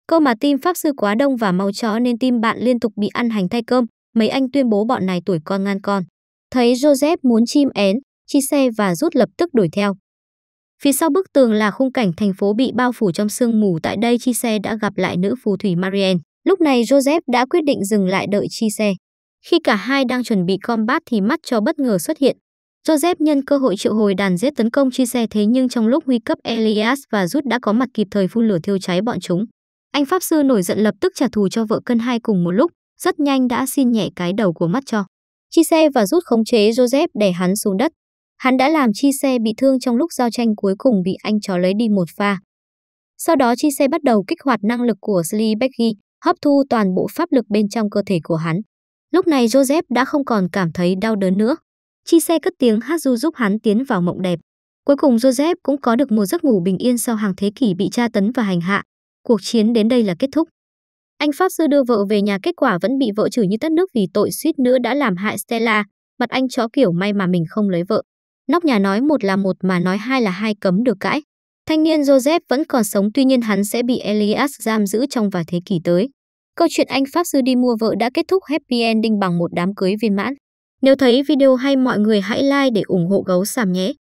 Cơ mà tim Pháp sư quá đông và máu chó nên tim bạn liên tục bị ăn hành thay cơm, mấy anh tuyên bố bọn này tuổi con ngan con. Thấy Joseph muốn chim én, chi xe và rút lập tức đuổi theo. Phía sau bức tường là khung cảnh thành phố bị bao phủ trong sương mù tại đây chi xe đã gặp lại nữ phù thủy Marianne. Lúc này Joseph đã quyết định dừng lại đợi chi xe. Khi cả hai đang chuẩn bị combat thì mắt cho bất ngờ xuất hiện. Joseph nhân cơ hội triệu hồi đàn giết tấn công chi xe thế nhưng trong lúc nguy cấp Elias và Rút đã có mặt kịp thời phun lửa thiêu cháy bọn chúng. Anh Pháp Sư nổi giận lập tức trả thù cho vợ cân hai cùng một lúc, rất nhanh đã xin nhẹ cái đầu của mắt cho. Chi xe và rút khống chế Joseph để hắn xuống đất. Hắn đã làm chi xe bị thương trong lúc giao tranh cuối cùng bị anh chó lấy đi một pha. Sau đó chi xe bắt đầu kích hoạt năng lực của Slibecki, hấp thu toàn bộ pháp lực bên trong cơ thể của hắn. Lúc này Joseph đã không còn cảm thấy đau đớn nữa. Chi xe cất tiếng hát du giúp hắn tiến vào mộng đẹp. Cuối cùng Joseph cũng có được một giấc ngủ bình yên sau hàng thế kỷ bị tra tấn và hành hạ. Cuộc chiến đến đây là kết thúc. Anh Pháp Sư đưa vợ về nhà kết quả vẫn bị vợ chửi như tất nước vì tội suýt nữa đã làm hại Stella, mặt anh chó kiểu may mà mình không lấy vợ. Nóc nhà nói một là một mà nói hai là hai cấm được cãi. Thanh niên Joseph vẫn còn sống tuy nhiên hắn sẽ bị Elias giam giữ trong vài thế kỷ tới. Câu chuyện anh Pháp Sư đi mua vợ đã kết thúc happy ending bằng một đám cưới viên mãn. Nếu thấy video hay mọi người hãy like để ủng hộ gấu sàm nhé.